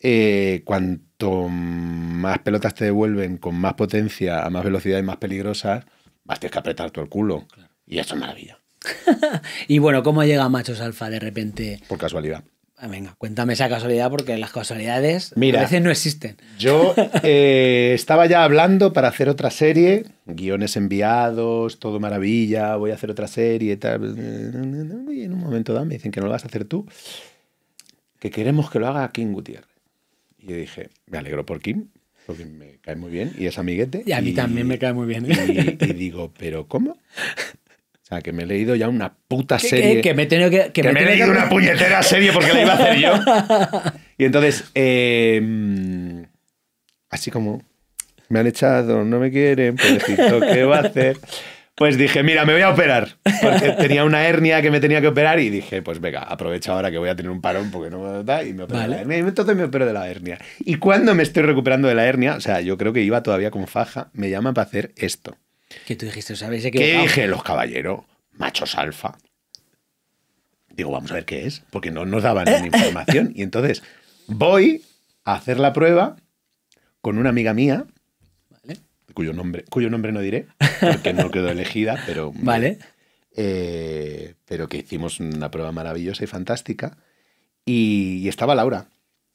Eh, cuanto más pelotas te devuelven con más potencia, a más velocidad y más peligrosas, más tienes que apretar todo el culo. Y eso es maravilla. y bueno, ¿cómo llega Machos Alfa de repente? Por casualidad. Ah, venga, cuéntame esa casualidad porque las casualidades a veces no existen. Yo eh, estaba ya hablando para hacer otra serie, guiones enviados, todo maravilla, voy a hacer otra serie, tal. Y en un momento dado me dicen que no lo vas a hacer tú, que queremos que lo haga Kim Gutiérrez. Y yo dije, me alegro por Kim, porque me cae muy bien y es amiguete. Y a mí también me cae muy bien. Y, y digo, ¿pero cómo? que me he leído ya una puta serie. Que, me he tenido que. Que, me, he leído una puñetera serie porque la iba a hacer yo. Y entonces, em, así como me han echado, no me quieren, pobrecito, pues ¿qué va a hacer? Pues dije, mira, me voy a operar. Porque tenía una hernia que me tenía que operar y dije, pues venga, aprovecha ahora que voy a tener un parón porque no me da y me opero de la hernia. Y entonces me opero de la hernia. Y cuando me estoy recuperando de la hernia, o sea, yo creo que iba todavía con faja, me llaman para hacer esto. Que tú dijiste, ¿sabes? ¿Qué dije? Los caballeros, machos alfa. Digo, vamos a ver qué es, porque no nos daban información. Y entonces voy a hacer la prueba con una amiga mía, cuyo, nombre, cuyo nombre no diré, porque no quedó elegida, pero... Vale. Eh, pero que hicimos una prueba maravillosa y fantástica. Y, estaba Laura,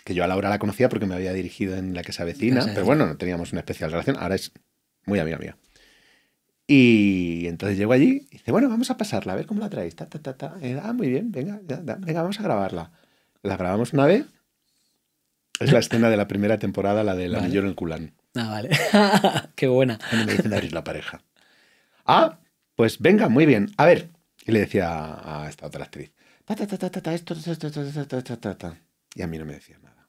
que yo a Laura la conocía porque me había dirigido en La que se avecina, pero bueno, no teníamos una especial relación. Ahora es muy amiga mía. Y entonces llego allí y dice, bueno, vamos a pasarla, a ver cómo la traéis. Ta, ta, ta, ah, muy bien, venga, ya, venga, vamos a grabarla. La grabamos una vez. Es la escena de la primera temporada, la de la mayor en culán. Ah, vale. Qué buena. me dicen abrir la pareja. Ah, pues venga, muy bien. A ver. Y le decía a esta otra actriz. Ta, ta, ta, ta, esto, esto, esto, Y a mí no me decía nada.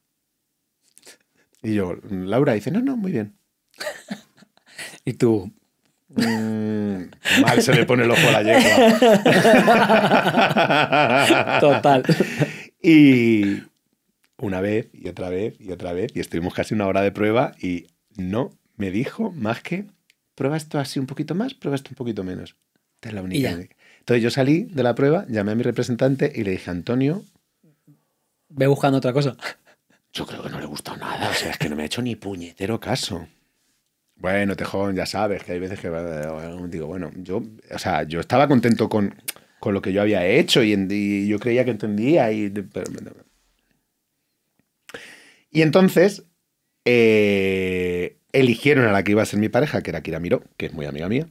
Y yo, Laura dice, no, no, muy bien. y tú, Mm. mal se le pone el ojo a la yegua. Total. Y una vez y otra vez y otra vez, y estuvimos casi una hora de prueba y no me dijo más que prueba esto así un poquito más, prueba esto un poquito menos. Entonces yo salí de la prueba, llamé a mi representante y le dije, Antonio... Ve buscando otra cosa. Yo creo que no le gustó nada, o sea, es que no me ha hecho ni puñetero caso. Bueno, Tejón, ya sabes que hay veces que eh, digo, bueno, yo, yo estaba contento con, lo que yo había hecho y, yo creía que entendía y... y entonces eh, eligieron a la que iba a ser mi pareja, que era Kira Miró, que es muy amiga mía.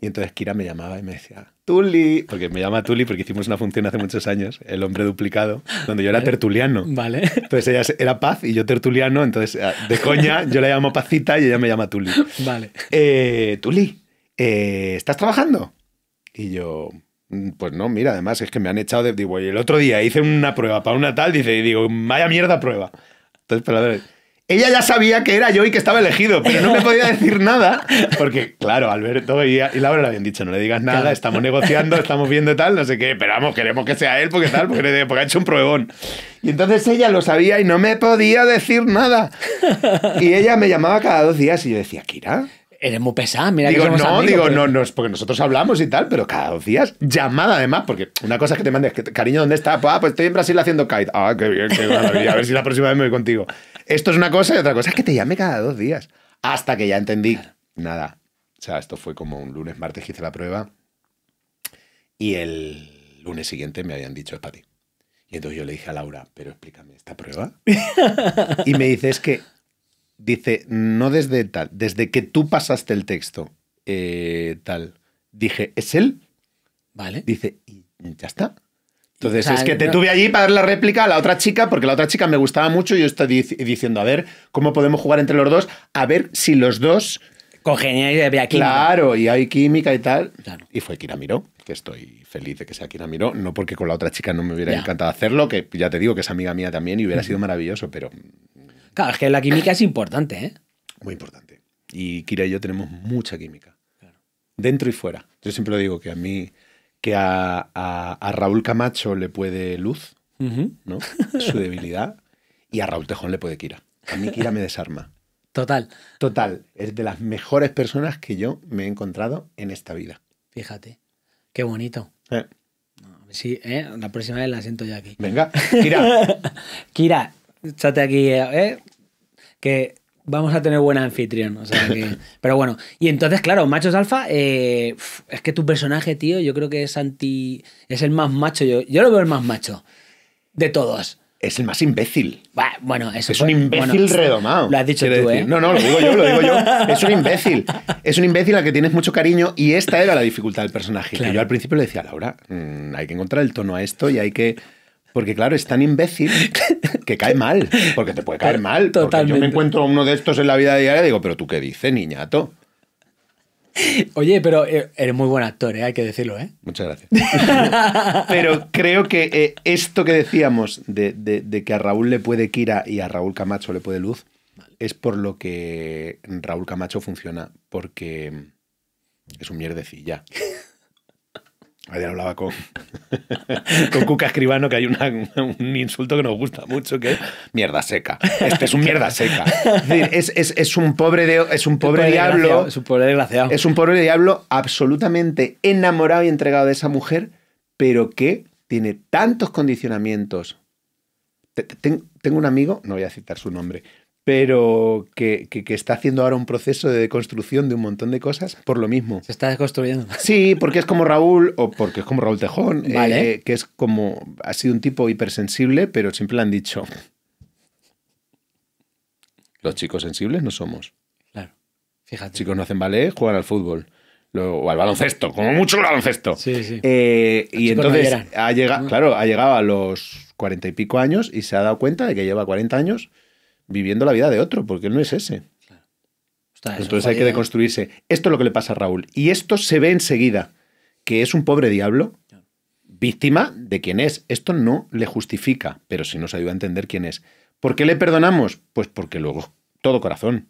Y entonces Kira me llamaba y me decía, Tuli, porque me llama Tuli porque hicimos una función hace muchos años, El hombre duplicado, donde yo era tertuliano. Vale. Entonces ella era Paz y yo tertuliano, entonces ah, de coña yo la llamo Pacita y ella me llama Tuli. Vale. Eh, Tuli, eh, ¿estás trabajando? Y yo, mm, pues no, mira, además es que me han echado de... Digo, el otro día hice una prueba para una tal, dice, y digo, vaya mierda prueba. Entonces, pero a ver, ella ya sabía que era yo y que estaba elegido, pero no me podía decir nada, porque claro, Alberto y, y Laura le habían dicho, no le digas nada, estamos negociando, estamos viendo tal, no sé qué, pero vamos, queremos que sea él porque tal, porque, ha hecho un pruebón. Y entonces ella lo sabía y no me podía decir nada. Y ella me llamaba cada dos días y yo decía, Kira, Eres muy pesada, mira digo, que no, digo, no, no, no, porque nosotros hablamos y tal, pero cada dos días, llamada además, porque una cosa es que te mandes, cariño, ¿dónde estás? Pues, ah, pues estoy en Brasil haciendo kite. Ah, qué bien, qué a ver si la próxima vez me voy contigo. Esto es una cosa y otra cosa es que te llame cada dos días. Hasta que ya entendí. Nada. O sea, esto fue como un lunes, martes que hice la prueba. Y el lunes siguiente me habían dicho, es para ti. Y entonces yo le dije a Laura, pero explícame esta prueba. y me dice, es que, dice, no desde tal, desde que tú pasaste el texto, eh, tal. Dije, ¿es él? Vale. Dice, y ya está. Entonces, es que te tuve allí para dar la réplica a la otra chica, porque la otra chica me gustaba mucho y yo estoy diciendo, a ver, ¿cómo podemos jugar entre los dos? A ver si los dos... Congeniáis de química. Claro, y hay química y tal. Y fue Kira Miró, que estoy feliz de que sea Kira Miró. No porque con la otra chica no me hubiera encantado hacerlo, que ya te digo que es amiga mía también y hubiera sido maravilloso, pero... Claro, es que la química es importante, ¿eh? Muy importante. Y Kira y yo tenemos mucha química. Claro. Dentro y fuera. Yo siempre lo digo que a mí que a, Raúl Camacho le puede luz, ¿no? Su debilidad. Y a Raúl Tejón le puede Kira. A mí Kira me desarma. Total. Total. Es de las mejores personas que yo me he encontrado en esta vida. Fíjate. Qué bonito. Eh. Sí, ¿eh? la próxima vez la siento yo aquí. Venga, Kira. Kira, échate aquí, ¿eh? Que vamos a tener buen anfitrión. pero bueno, y entonces, claro, machos alfa, eh, es que tu personaje, tío, yo creo que es anti. Es el más macho. Yo, yo lo veo el más macho de todos. Es el más imbécil. Bueno, eso es un imbécil redomado. Lo has dicho tú, ¿eh? No, no, lo digo yo, lo digo yo. Es un imbécil. Es un imbécil al que tienes mucho cariño y esta era la dificultad del personaje. yo al principio le decía a Laura, mm, hay que encontrar el tono a esto y hay que porque claro, es tan imbécil que cae mal, porque te puede caer mal. Totalmente. yo me encuentro uno de estos en la vida diaria y digo, pero tú qué dices, niñato. Oye, pero eh, eres muy buen actor, eh, hay que decirlo, ¿eh? Muchas gracias. pero creo que eh, esto que decíamos de, que a Raúl le puede Kira y a Raúl Camacho le puede Luz, es por lo que Raúl Camacho funciona, porque es un mierdecilla. Ayer hablaba con, con Cuca Escribano que hay una, un insulto que nos gusta mucho, que es mierda seca. Este es un mierda seca. Es, un pobre, de, es un diablo. Es un pobre desgraciado. Es un pobre diablo absolutamente enamorado y entregado de esa mujer, pero que tiene tantos condicionamientos. Tengo un amigo, no voy a citar su nombre, pero que, está haciendo ahora un proceso de deconstrucción de un montón de cosas por lo mismo. Se está deconstruyendo. Sí, porque es como Raúl, o porque es como Raúl Tejón, eh, que es como, ha sido un tipo hipersensible, pero siempre le han dicho, los chicos sensibles no somos. Claro, fíjate. Los chicos no hacen ballet, juegan al fútbol. o al baloncesto, como mucho baloncesto. Sí, sí. Eh, y entonces, ha llegado, mm. claro, ha llegado a los cuarenta y pico años y se ha dado cuenta de que lleva 40 años viviendo la vida de otro, porque él no es ese. Entonces hay que ¿eh? deconstruirse. Esto es lo que le pasa a Raúl. Y esto se ve enseguida, que es un pobre diablo, víctima de quien es. Esto no le justifica, pero sí nos ayuda a entender quién es. ¿Por qué le perdonamos? Pues porque luego, todo corazón.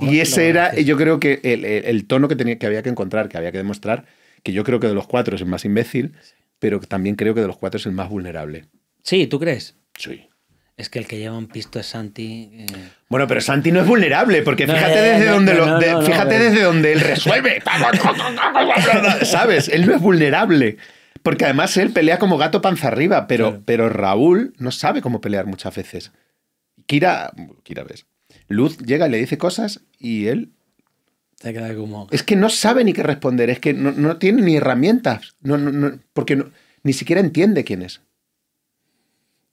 y ese era, yo creo que el, tono que, tenía, que había que encontrar, que había que demostrar, que yo creo que de los cuatro es el más imbécil, pero también creo que de los cuatro es el más vulnerable. Sí, ¿tú crees? Sí. Es que el que lleva un pisto es Santi. Eh. Bueno, pero Santi no es vulnerable, porque fíjate desde donde fíjate desde él resuelve. ¿Sabes? Él no es vulnerable. Porque además él pelea como gato panza arriba, pero, pero Raúl no sabe cómo pelear muchas veces. Kira, Kira ves. Luz llega y le dice cosas y él queda como... Es que no sabe ni qué responder, es que no, tiene ni herramientas, no, porque ni siquiera entiende quién es.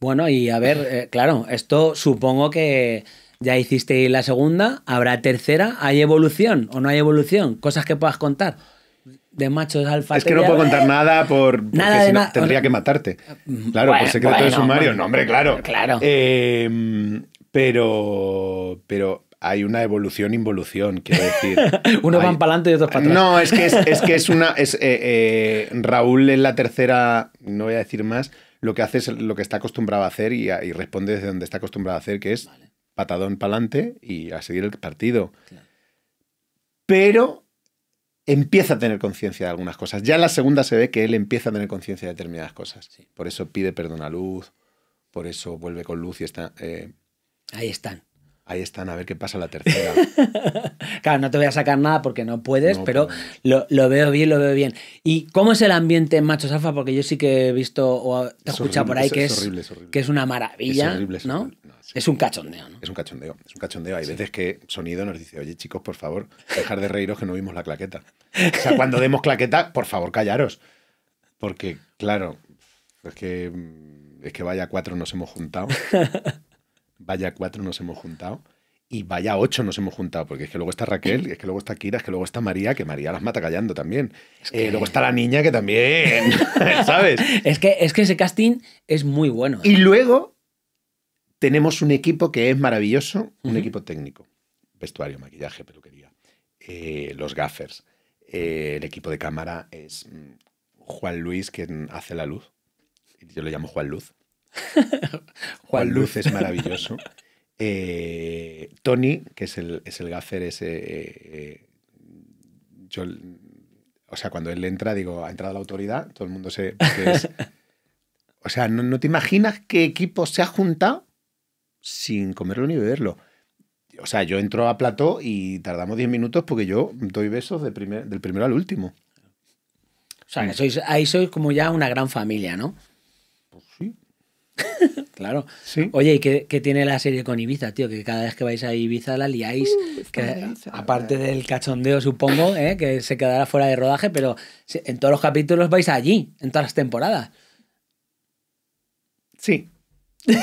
Bueno, y a ver, eh, claro, esto supongo que ya hiciste la segunda, habrá tercera, ¿hay evolución o no hay evolución? Cosas que puedas contar de machos alfa. Es que no puedo contar nada por, porque si tendría que matarte. Claro, por secreto de sumario. no, hombre, claro. Claro. Em, pero, pero hay una evolución involución, quiero decir. Uno van para adelante y otros para atrás. No, es que es, que es una. Es, eh, eh, Raúl en la tercera, no voy a decir más, lo que hace es lo que está acostumbrado a hacer y, responde desde donde está acostumbrado a hacer, que es patadón para adelante y a seguir el partido. Pero empieza a tener conciencia de algunas cosas. Ya en la segunda se ve que él empieza a tener conciencia de determinadas cosas. Por eso pide perdón a Luz, por eso vuelve con Luz y está... Eh, Ahí están. Ahí están, a ver qué pasa la tercera. claro, no te voy a sacar nada porque no puedes, pero, Lo, veo bien, lo veo bien. ¿Y cómo es el ambiente en Machos Alfa? Porque yo sí que he visto o he escuchado por ahí que es, que es una maravilla. Es ¿no? Es un cachondeo, ¿no? Es un cachondeo, es un cachondeo. Hay veces que sonido nos dice, oye chicos, por favor, dejar de reíros que no vimos la claqueta. O sea, cuando demos claqueta, por favor, callaros. Porque, claro, es que, es que vaya cuatro nos hemos juntado. vaya cuatro nos hemos juntado. Y vaya ocho nos hemos juntado, porque es que luego está Raquel, es que luego está Kira, es que luego está María, que María las mata callando también. Eh, luego está la niña, que también, ¿sabes? Es que, es que ese casting es muy bueno. Y ¿eh? luego tenemos un equipo que es maravilloso, un equipo técnico. Vestuario, maquillaje, peluquería, eh, los gaffers, el equipo de cámara es mm, Juan Luis, que hace la luz. Yo le llamo Juan Luz Juan Luz es maravilloso. Eh, Tony, que es el, es gaffer ese, eh, o sea, cuando él entra, digo, ha entrado la autoridad, todo el mundo se... o sea, no, te imaginas qué equipo se ha juntado sin comerlo ni beberlo. O sea, yo entro a plató y tardamos 10 minutos porque yo doy besos del primero al último. O sea, mm. ahí sois como ya una gran familia, ¿no? claro. Oye, ¿y qué, tiene la serie con Ibiza, tío? Que cada vez que vais a Ibiza la liáis. Uh, aparte del cachondeo, supongo, ¿eh? que se quedará fuera de rodaje, pero en todos los capítulos vais allí, en todas las temporadas. Sí. lo,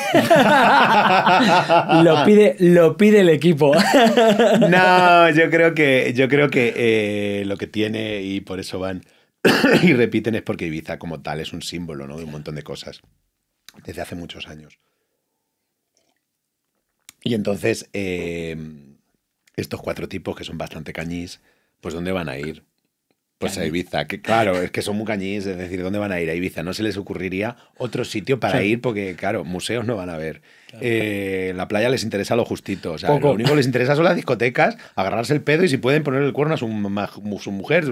pide, lo pide el equipo. no, yo creo que, yo creo que eh, lo que tiene y por eso van y repiten es porque Ibiza como tal es un símbolo de un montón de cosas desde hace muchos años. Y entonces, em, estos cuatro tipos que son bastante cañís, pues ¿dónde van a ir? Pues a Ibiza, que claro, es que son muy cañís, es decir, ¿dónde van a ir? A Ibiza, no se les ocurriría otro sitio para ir, porque claro, museos no van a ver. en eh, la playa les interesa lo justito, o sea, lo único que les interesa son las discotecas, agarrarse el pedo y si pueden poner el cuerno a su, su mujer,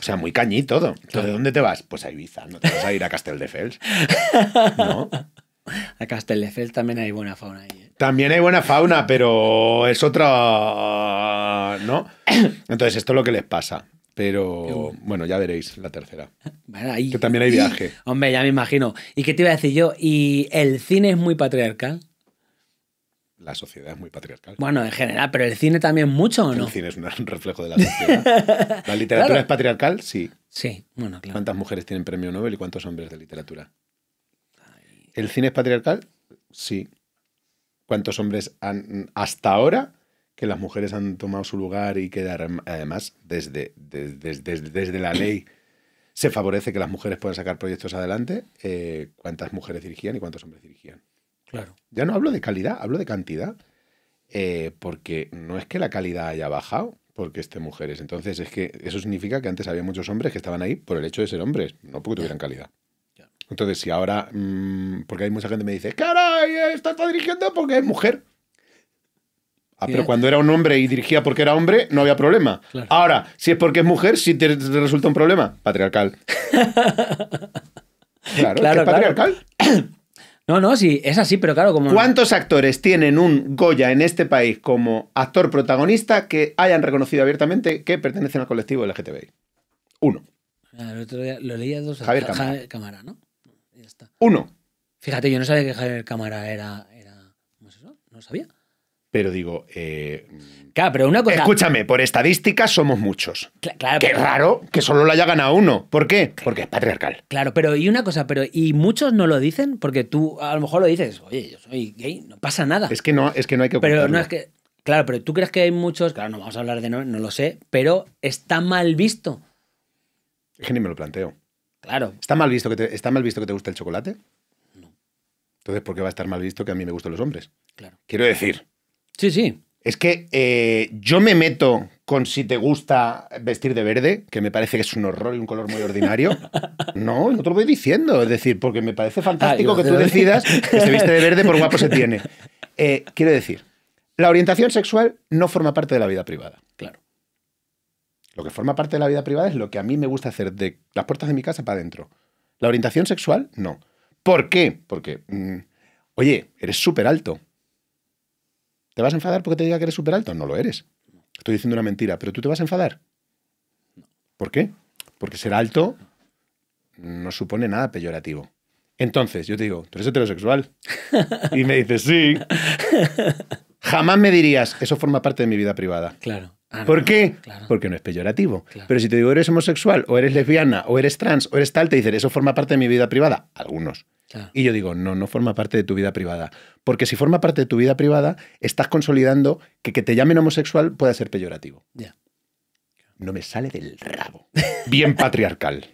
o sea, muy cañí todo. Entonces, ¿dónde te vas? Pues a Ibiza, no te vas a ir a Castelldefels. ¿No? A Castelldefels también hay buena fauna ahí. ¿eh? También hay buena fauna, pero es otra. ¿No? Entonces, esto es lo que les pasa. Pero bueno, ya veréis la tercera. que también hay viaje. Hombre, ya me imagino. ¿Y qué te iba a decir yo? ¿Y el cine es muy patriarcal? la sociedad es muy patriarcal. Bueno, en general, pero el cine también mucho o no? El cine es un reflejo de la sociedad. ¿La literatura es patriarcal? Sí. Sí, bueno, claro. ¿Cuántas mujeres tienen premio Nobel y cuántos hombres de literatura? ¿El cine es patriarcal? Sí. ¿Cuántos hombres han, hasta ahora que las mujeres han tomado su lugar y que además desde, desde, la ley se favorece que las mujeres puedan sacar proyectos adelante? Eh, ¿Cuántas mujeres dirigían y cuántos hombres dirigían? Claro. Ya no hablo de calidad, hablo de cantidad. Eh, porque no es que la calidad haya bajado porque estén mujeres. Entonces, es que eso significa que antes había muchos hombres que estaban ahí por el hecho de ser hombres, no porque tuvieran calidad. Entonces, si ahora, mm, porque hay mucha gente que me dice, caray, esta está dirigiendo porque es mujer. Ah, pero cuando era un hombre y dirigía porque era hombre, no había problema. Ahora, si es porque es mujer, si te resulta un problema. Patriarcal. claro, claro. patriarcal. No, no, sí, es así, pero claro, como. ¿Cuántos actores tienen un Goya en este país como actor protagonista que hayan reconocido abiertamente que pertenecen al colectivo LGTBI? Uno. Ah, el otro día lo leía dos. Javier Cámara. Javier Cámara, ¿no? Ya está. Uno. Fíjate, yo no sabía que Javier Cámara era. era... ¿Cómo es eso? No sabía. Pero digo. Eh, claro, pero una cosa. Escúchame, por estadísticas somos muchos. Claro, Qué raro que solo lo haya ganado uno. ¿Por qué? Porque es patriarcal. Claro, pero y una cosa, pero y muchos no lo dicen porque tú a lo mejor lo dices, oye, yo soy gay, no pasa nada. Es que no, es que no hay que. Ocultarlo. Pero no Claro, pero tú crees que hay muchos. Claro, no vamos a hablar de no, no lo sé, pero está mal visto. Es que ni me lo planteo. Claro. ¿Está mal visto que te, está mal visto que te gusta el chocolate? No. Entonces, ¿por qué va a estar mal visto que a mí me gustan los hombres? Claro. Quiero decir. Sí, sí. Es que eh, yo me meto con si te gusta vestir de verde, que me parece que es un horror y un color muy ordinario. No, no te lo voy diciendo. Es decir, porque me parece ah, fantástico que tú decidas que se viste de verde por guapo se tiene. Eh, quiero decir, la orientación sexual no forma parte de la vida privada. Claro. Lo que forma parte de la vida privada es lo que a mí me gusta hacer de las puertas de mi casa para adentro. La orientación sexual, no. ¿Por qué? Porque, mm, oye, eres súper alto. ¿Te vas a enfadar porque te diga que eres súper alto? No lo eres. Estoy diciendo una mentira, pero tú te vas a enfadar. ¿Por qué? Porque ser alto no supone nada peyorativo. Entonces, yo te digo, ¿tú eres heterosexual? Y me dices, sí. Jamás me dirías, eso forma parte de mi vida privada. Claro. Ah, ¿Por qué? Porque no es peyorativo. Pero si te digo eres homosexual, o eres lesbiana, o eres trans, o eres tal, te dicen, eso forma parte de mi vida privada. Algunos. Y yo digo, no, no forma parte de tu vida privada. Porque si forma parte de tu vida privada, estás consolidando que que te llamen homosexual pueda ser peyorativo. Ya. No me sale del rabo. Bien patriarcal.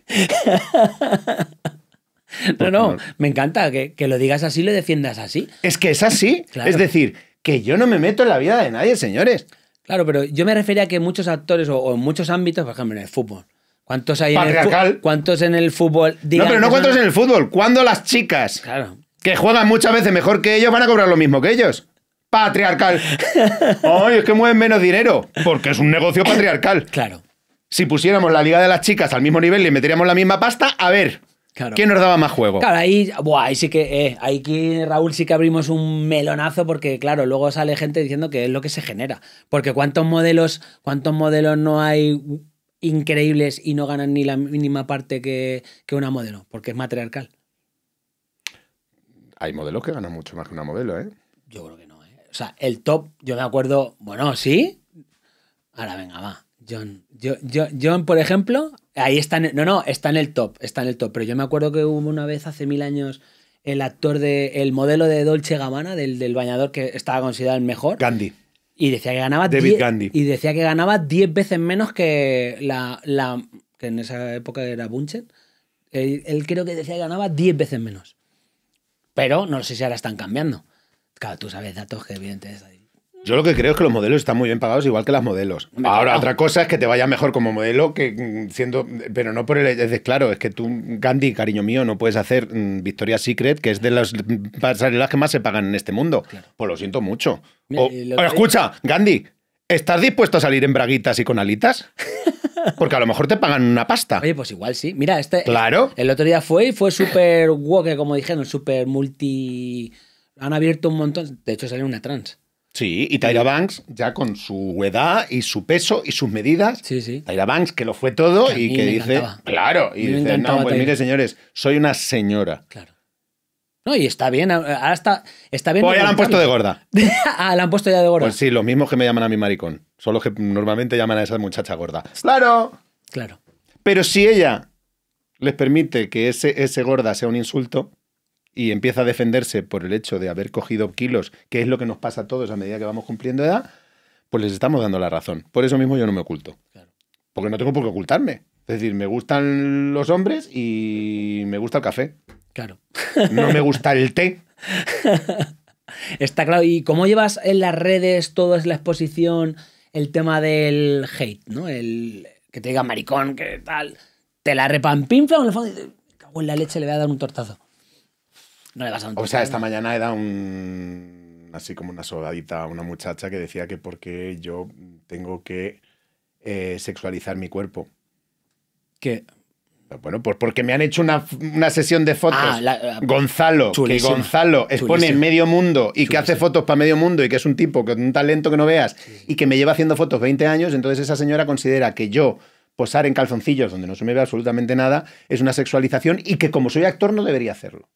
no, no, me encanta que, que, lo digas así, lo defiendas así. Es que es así. Es decir, que yo no me meto en la vida de nadie, señores. Claro, pero yo me refería a que muchos actores o, muchos ámbitos, por ejemplo, en el fútbol, ¿Cuántos hay en el, ¿Cuántos en el fútbol? no, pero no cuántos en el fútbol. ¿Cuándo las chicas que juegan muchas veces mejor que ellos van a cobrar lo mismo que ellos? Patriarcal. Ay, es que mueven menos dinero. Porque es un negocio patriarcal. Claro. Si pusiéramos la Liga de las Chicas al mismo nivel y meteríamos la misma pasta, a ver. ¿Quién nos daba más juego? Claro, ahí, buah, sí que, eh, ahí Raúl, sí que abrimos un melonazo porque, claro, luego sale gente diciendo que es lo que se genera. Porque cuántos modelos, cuántos modelos no hay increíbles y no ganan ni la mínima parte que, una modelo, porque es matriarcal. Hay modelos que ganan mucho más que una modelo, ¿eh? Yo creo que no, ¿eh? O sea, el top, yo me acuerdo, bueno, sí. Ahora venga, va. John, yo, John, por ejemplo, Ahí está en no, no, está en el top, está en el top. Pero yo me acuerdo que hubo una vez hace mil años el actor de, el modelo de Dolce Gabbana, del, del bañador que estaba considerado el mejor. Gandhi. Y decía que ganaba Y decía que ganaba 10 veces menos que la, la, que en esa época era Bunchen. Él, creo que decía que ganaba 10 veces menos. Pero no sé si ahora están cambiando. Claro, tú sabes datos que evidentemente yo lo que creo es que los modelos están muy bien pagados, igual que las modelos. Ahora, otra cosa es que te vaya mejor como modelo que mm, siendo. Pero no por el. Es claro, es que tú, Gandhi, cariño mío, no puedes hacer mm, Victoria's Secret, que es de las pasarelas que más se pagan en este mundo. Pues lo siento mucho. O, Escucha, Gandhi, ¿estás dispuesto a salir en braguitas y con alitas? Porque a lo mejor te pagan una pasta. Oye, pues igual sí. Mira, este. Claro. El otro día fue y fue súper woke, como dijeron, súper multi. Han abierto un montón. De hecho, salió una trans. Sí, y Tyra Banks ya con su edad y su peso y sus medidas. Sí, sí. Tyra Banks que lo fue todo y que dice, claro, y dice, no, pues mire señores, soy una señora. Claro. No, y está bien, ahora está, bien. Pues ya la han puesto de gorda. ah, la han puesto ya de gorda. Pues sí, los mismos que me llaman a mi maricón, son los que normalmente llaman a esa muchacha gorda. Claro. Claro. Pero si ella les permite que ese, ese gorda sea un insulto, y empieza a defenderse por el hecho de haber cogido kilos, que es lo que nos pasa a todos a medida que vamos cumpliendo edad, pues les estamos dando la razón. Por eso mismo yo no me oculto. Porque no tengo por qué ocultarme. Es decir, me gustan los hombres y me gusta el café. Claro. No me gusta el té. Está claro. ¿Y cómo llevas en las redes toda la exposición, el tema del hate, ¿no? El que te diga maricón, que tal. Te la repampinfla con el cago en la leche, le voy a dar un tortazo. No O sea, esta mañana he un. Así como una soldadita a una muchacha que decía que porque yo tengo que eh, sexualizar mi cuerpo. ¿Qué? Bueno, pues porque me han hecho una, sesión de fotos. Ah, Gonzalo, que Gonzalo expone en medio mundo y que hace fotos para medio mundo y que es un tipo con un talento que no veas y que me lleva haciendo fotos 20 años, entonces esa señora considera que yo posar en calzoncillos donde no se me ve absolutamente nada es una sexualización y que como soy actor no debería hacerlo.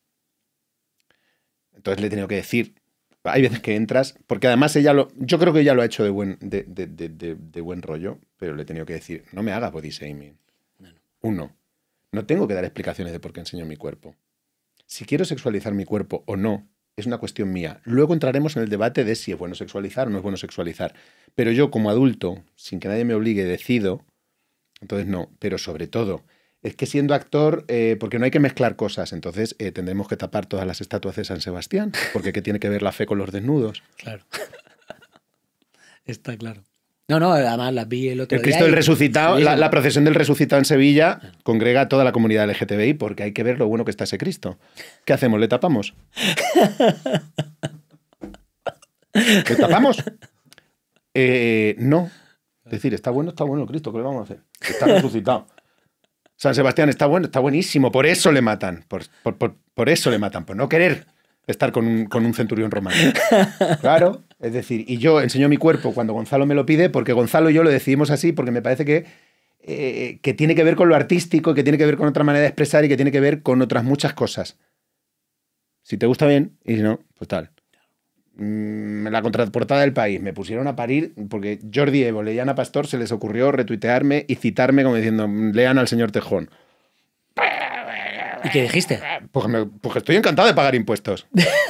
Entonces le he tenido que decir, hay veces que entras, porque además ella lo, yo creo que ella lo ha hecho de buen, de, buen rollo, pero le he tenido que decir, no me hagas body shaming. Uno, no tengo que dar explicaciones de por qué enseño mi cuerpo. Si quiero sexualizar mi cuerpo o no, es una cuestión mía. Luego entraremos en el debate de si es bueno sexualizar o no es bueno sexualizar. Pero yo como adulto, sin que nadie me obligue, decido, entonces no, pero sobre todo, es que siendo actor, eh, porque no hay que mezclar cosas, entonces eh, tendremos que tapar todas las estatuas de San Sebastián, porque ¿qué tiene que ver la fe con los desnudos? Claro. Está claro. No, no, además las vi el otro día. el Cristo del Resucitado, la, procesión del Resucitado en Sevilla ah. congrega a toda la comunidad LGTBI porque hay que ver lo bueno que está ese Cristo. ¿Qué hacemos? ¿Le tapamos? ¿Le tapamos? Eh, no. Es decir, está bueno, está bueno el Cristo, ¿qué le vamos a hacer? Está resucitado. San Sebastián está bueno, está buenísimo, por eso le matan, por, eso le matan, por no querer estar con un, centurión romano. Claro, es decir, y yo enseño mi cuerpo cuando Gonzalo me lo pide, porque Gonzalo y yo lo decidimos así, porque me parece que, eh, que tiene que ver con lo artístico, que tiene que ver con otra manera de expresar y que tiene que ver con otras muchas cosas. Si te gusta bien, y si no, pues tal. Mm, la contraportada del país me pusieron a parir porque Jordi Evo, Leyana Pastor, se les ocurrió retuitearme y citarme como diciendo, lean al señor Tejón. ¿Y qué dijiste? Pues, pues estoy encantado de pagar impuestos.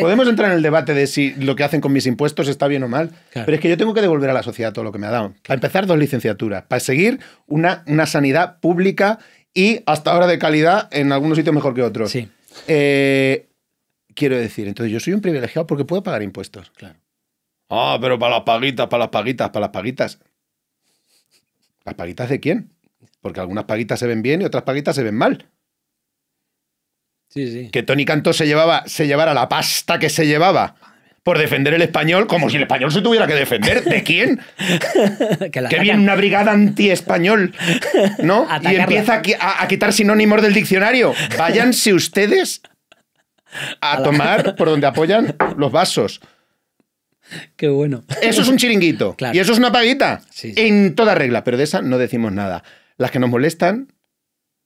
Podemos entrar en el debate de si lo que hacen con mis impuestos está bien o mal, pero es que yo tengo que devolver a la sociedad todo lo que me ha dado. Para empezar, dos licenciaturas, para seguir una, una sanidad pública y hasta ahora de calidad en algunos sitios mejor que otros. Sí. Eh, quiero decir, entonces yo soy un privilegiado porque puedo pagar impuestos. Claro. Ah, pero para las paguitas, para las paguitas, para las paguitas. ¿Las paguitas de quién? Porque algunas paguitas se ven bien y otras paguitas se ven mal. Sí, sí. Que Tony Cantó se, llevaba, se llevara la pasta que se llevaba por defender el español, como si el español se tuviera que defender. ¿De quién? que, viene una brigada anti-español, ¿no? Y empieza a, a, quitar sinónimos del diccionario. Váyanse ustedes a, tomar por donde apoyan los vasos. Qué bueno. Eso es un chiringuito. Y eso es una paguita. En toda regla, pero de esa no decimos nada. Las que nos molestan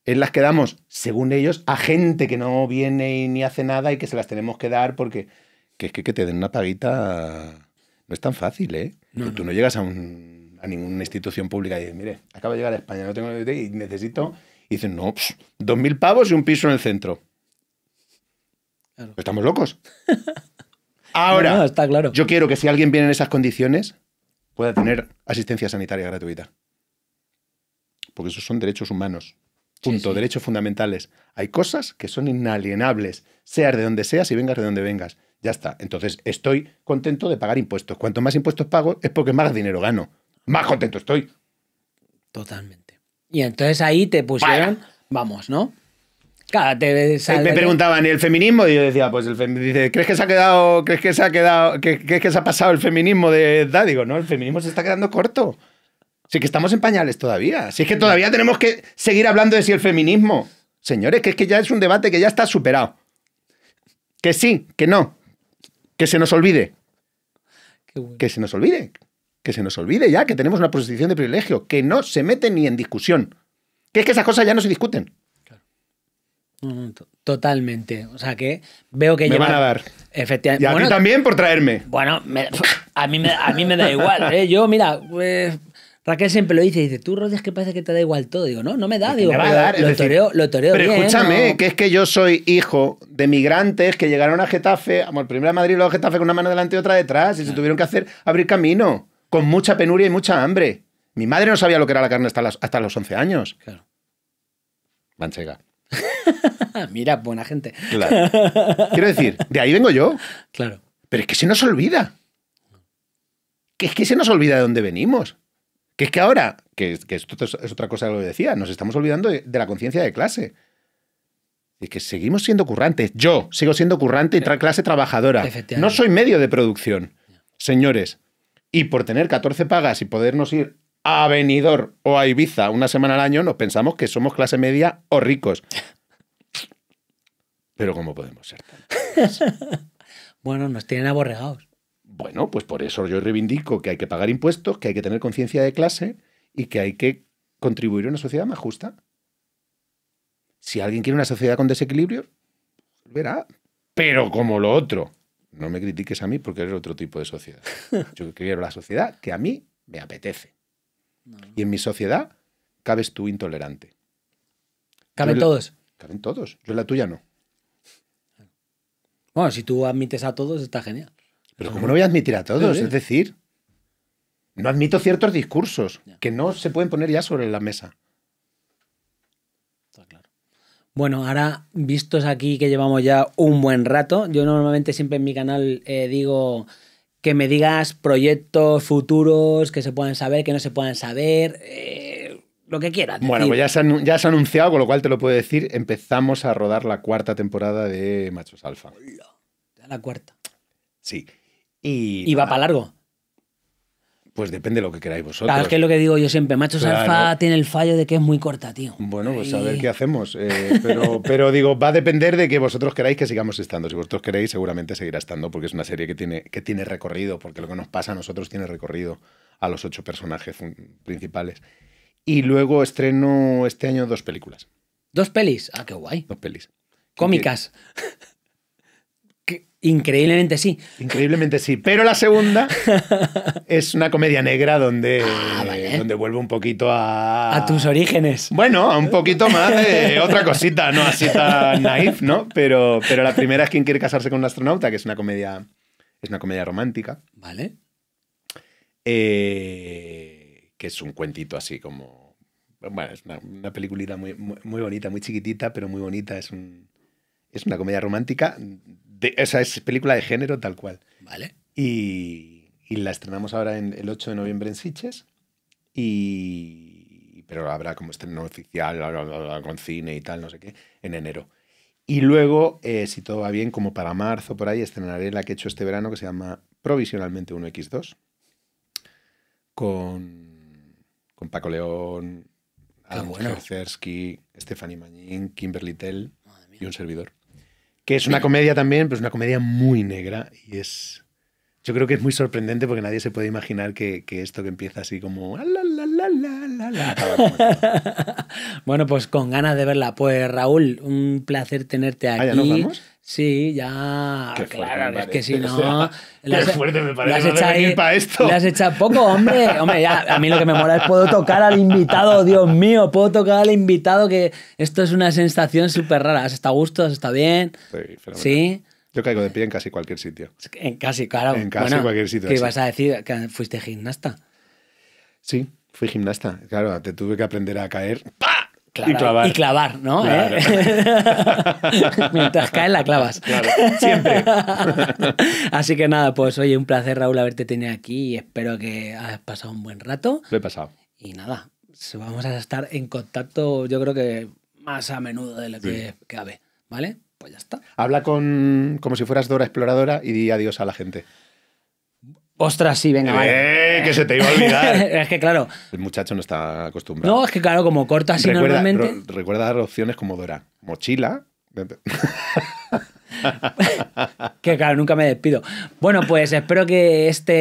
es las que damos, según ellos, a gente que no viene y ni hace nada y que se las tenemos que dar porque que es que, que te den una paguita no es tan fácil, ¿eh? Tú no llegas a, a, ninguna institución pública y dices, mire, acabo de llegar a España, no tengo y necesito... Y dicen, no, dos mil pavos y un piso en el centro. Estamos locos. Ahora, está claro. yo quiero que si alguien viene en esas condiciones, pueda tener asistencia sanitaria gratuita. Porque esos son derechos humanos. Punto, derechos fundamentales. Hay cosas que son inalienables, seas de donde seas y vengas de donde vengas. Ya está. Entonces, estoy contento de pagar impuestos. Cuanto más impuestos pago, es porque más dinero gano. Más contento estoy. Totalmente. Y entonces ahí te pusieron, vamos, ¿no? Eh, me preguntaban, ¿y el feminismo? Y yo decía, pues el feminismo ¿crees que se ha quedado, crees que se ha quedado, que se ha pasado el feminismo de edad? Digo, no, el feminismo se está quedando corto. Si que estamos en pañales todavía. Si es que todavía tenemos que seguir hablando de si el feminismo. Señores, que es que ya es un debate que ya está superado. Que sí, que no. Que se nos olvide. Que se nos olvide. Que se nos olvide ya que tenemos una posición de privilegio. Que no se mete ni en discusión. Que es que esas cosas ya no se discuten. Totalmente. O sea que veo que me van a dar. Efectivamente. Y a también por traerme. Bueno, a, mí me, a mí me da igual. ¿eh? Yo, mira, pues, Raquel siempre lo dice, dice, tú rodeas que parece que te da igual todo. Digo, no, no me da, digo, lo, toreo, lo toreo Pero escúchame, que es que yo soy hijo de migrantes que llegaron a Getafe, el primero a Madrid, luego a Getafe con una mano delante y otra detrás, y se tuvieron que hacer abrir camino, con mucha penuria y mucha hambre. Mi madre no sabía lo que era la carne hasta, hasta los 11 años. Claro. Manchega. Mira, buena gente. Quiero decir, de ahí vengo yo. Claro. Pero es que se nos olvida. Que es que se nos olvida de dónde venimos. Que es que ahora, que, esto es otra cosa que lo decía, nos estamos olvidando de, la conciencia de clase. Y que seguimos siendo currantes. Yo sigo siendo currante y tra clase trabajadora. No soy medio de producción. Señores, y por tener 14 pagas y podernos ir a o a Ibiza una semana al año, nos pensamos que somos clase media o ricos. Pero ¿cómo podemos ser? bueno, nos tienen aborregados. Bueno, pues por eso yo reivindico que hay que pagar impuestos, que hay que tener conciencia de clase y que hay que contribuir a una sociedad más justa. Si alguien quiere una sociedad con desequilibrio, verá. Pero como lo otro. No me critiques a mí porque eres otro tipo de sociedad. Yo quiero la sociedad que a mí me apetece. Y en mi sociedad cabes tú intolerante. Caben todos. Caben todos. Yo la tuya no. Bueno, si tú admites a todos, está genial. Pero ¿cómo no voy a admitir a todos? Es decir, no admito ciertos discursos que no se pueden poner ya sobre la mesa. Está claro. Bueno, ahora, vistos aquí que llevamos ya un buen rato, yo normalmente siempre en mi canal eh, digo que me digas proyectos futuros que se puedan saber, que no se puedan saber, eh, lo que quieras. Bueno, pues ya se, ya se, ha anunciado, con lo cual te lo puedo decir, empezamos a rodar la cuarta temporada de Machos Alfa. La cuarta. Sí. y va para largo. Pues depende de lo que queráis vosotros. Claro, es que es lo que digo yo siempre. Machos Alfa tiene el fallo de que es muy corta, tío. Bueno, pues a ver qué hacemos. Eh, pero, pero digo, va a depender de que vosotros queráis que sigamos estando. Si vosotros queréis, seguramente seguirá estando, porque es una serie que tiene, que tiene recorrido, porque lo que nos pasa a nosotros tiene recorrido a los ocho personajes principales. Y luego estreno este año dos películas. ¿Dos pelis? Ah, qué guay. Dos pelis. Cómicas. Increíblemente sí. Increíblemente sí. Pero la segunda es una comedia negra donde, ah, vuelve donde vuelve un poquito a. A tus orígenes. Bueno, a un poquito más de otra cosita, no así tan naif, ¿no? Pero, pero la primera es quien quiere casarse con un astronauta, que es una comedia. Es una comedia romántica. Vale. Eh, que es un cuentito así como. Bueno, es una, una peliculita muy, muy, muy bonita, muy chiquitita, pero muy bonita. Es un. Es una comedia romántica de, sea, es película de género tal cual. Vale. Y, la estrenamos ahora en, el 8 de noviembre en Sitges. Y, pero habrá como estreno oficial, con cine y tal, no sé qué, en enero. Y luego, eh, si todo va bien, como para marzo por ahí, estrenaré la que he hecho este verano que se llama Provisionalmente 1X2 con, con Paco León, Adam bueno. Stephanie Mañín, Kimberly Tell y un servidor que es una comedia también, pero es una comedia muy negra y es yo creo que es muy sorprendente porque nadie se puede imaginar que, esto que empieza así como... bueno, pues con ganas de verla. Pues Raúl, un placer tenerte ah, aquí. ya Sí, ya. Qué claro, es que si no. O e- fuerte me parece. Le has echado poco, hombre. a mí lo que me mola es puedo tocar al invitado, Dios mío, puedo tocar al invitado, que esto es una sensación súper rara. Has estado a gusto, has estado bien. Sí, fenomenal. Sí. Yo caigo de pie en casi cualquier sitio. En casi, claro. En casi cualquier sitio. ¿Qué ibas a decir? ¿Que fuiste gimnasta? Sí, fui gimnasta. Claro, te tuve que aprender a caer. ¡Pah! y, clavar. ¿no? ¿Eh? Mientras caes la clavas. Claro, siempre. Así que nada, pues oye, un placer Raúl haberte tenido aquí y espero que has pasado un buen rato. Lo he pasado. Y nada, vamos a estar en contacto yo creo que más a menudo de lo que cabe, ¿vale? pues ya está. Habla con como si fueras Dora Exploradora y di adiós a la gente. Ostras, sí, venga. Eh, Que se te iba a olvidar. es que claro. El muchacho no está acostumbrado. No, es que claro, como corta así recuerda, normalmente. Recuerda dar opciones como Dora. Mochila. que claro, nunca me despido. Bueno, pues espero que esta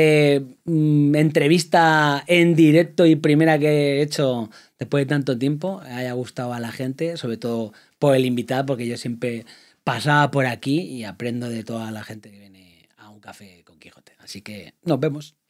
mm, entrevista en directo y primera que he hecho después de tanto tiempo haya gustado a la gente, sobre todo por el invitado, porque yo siempre Pasaba por aquí y aprendo de toda la gente que viene a un café con Quijote. Así que nos vemos.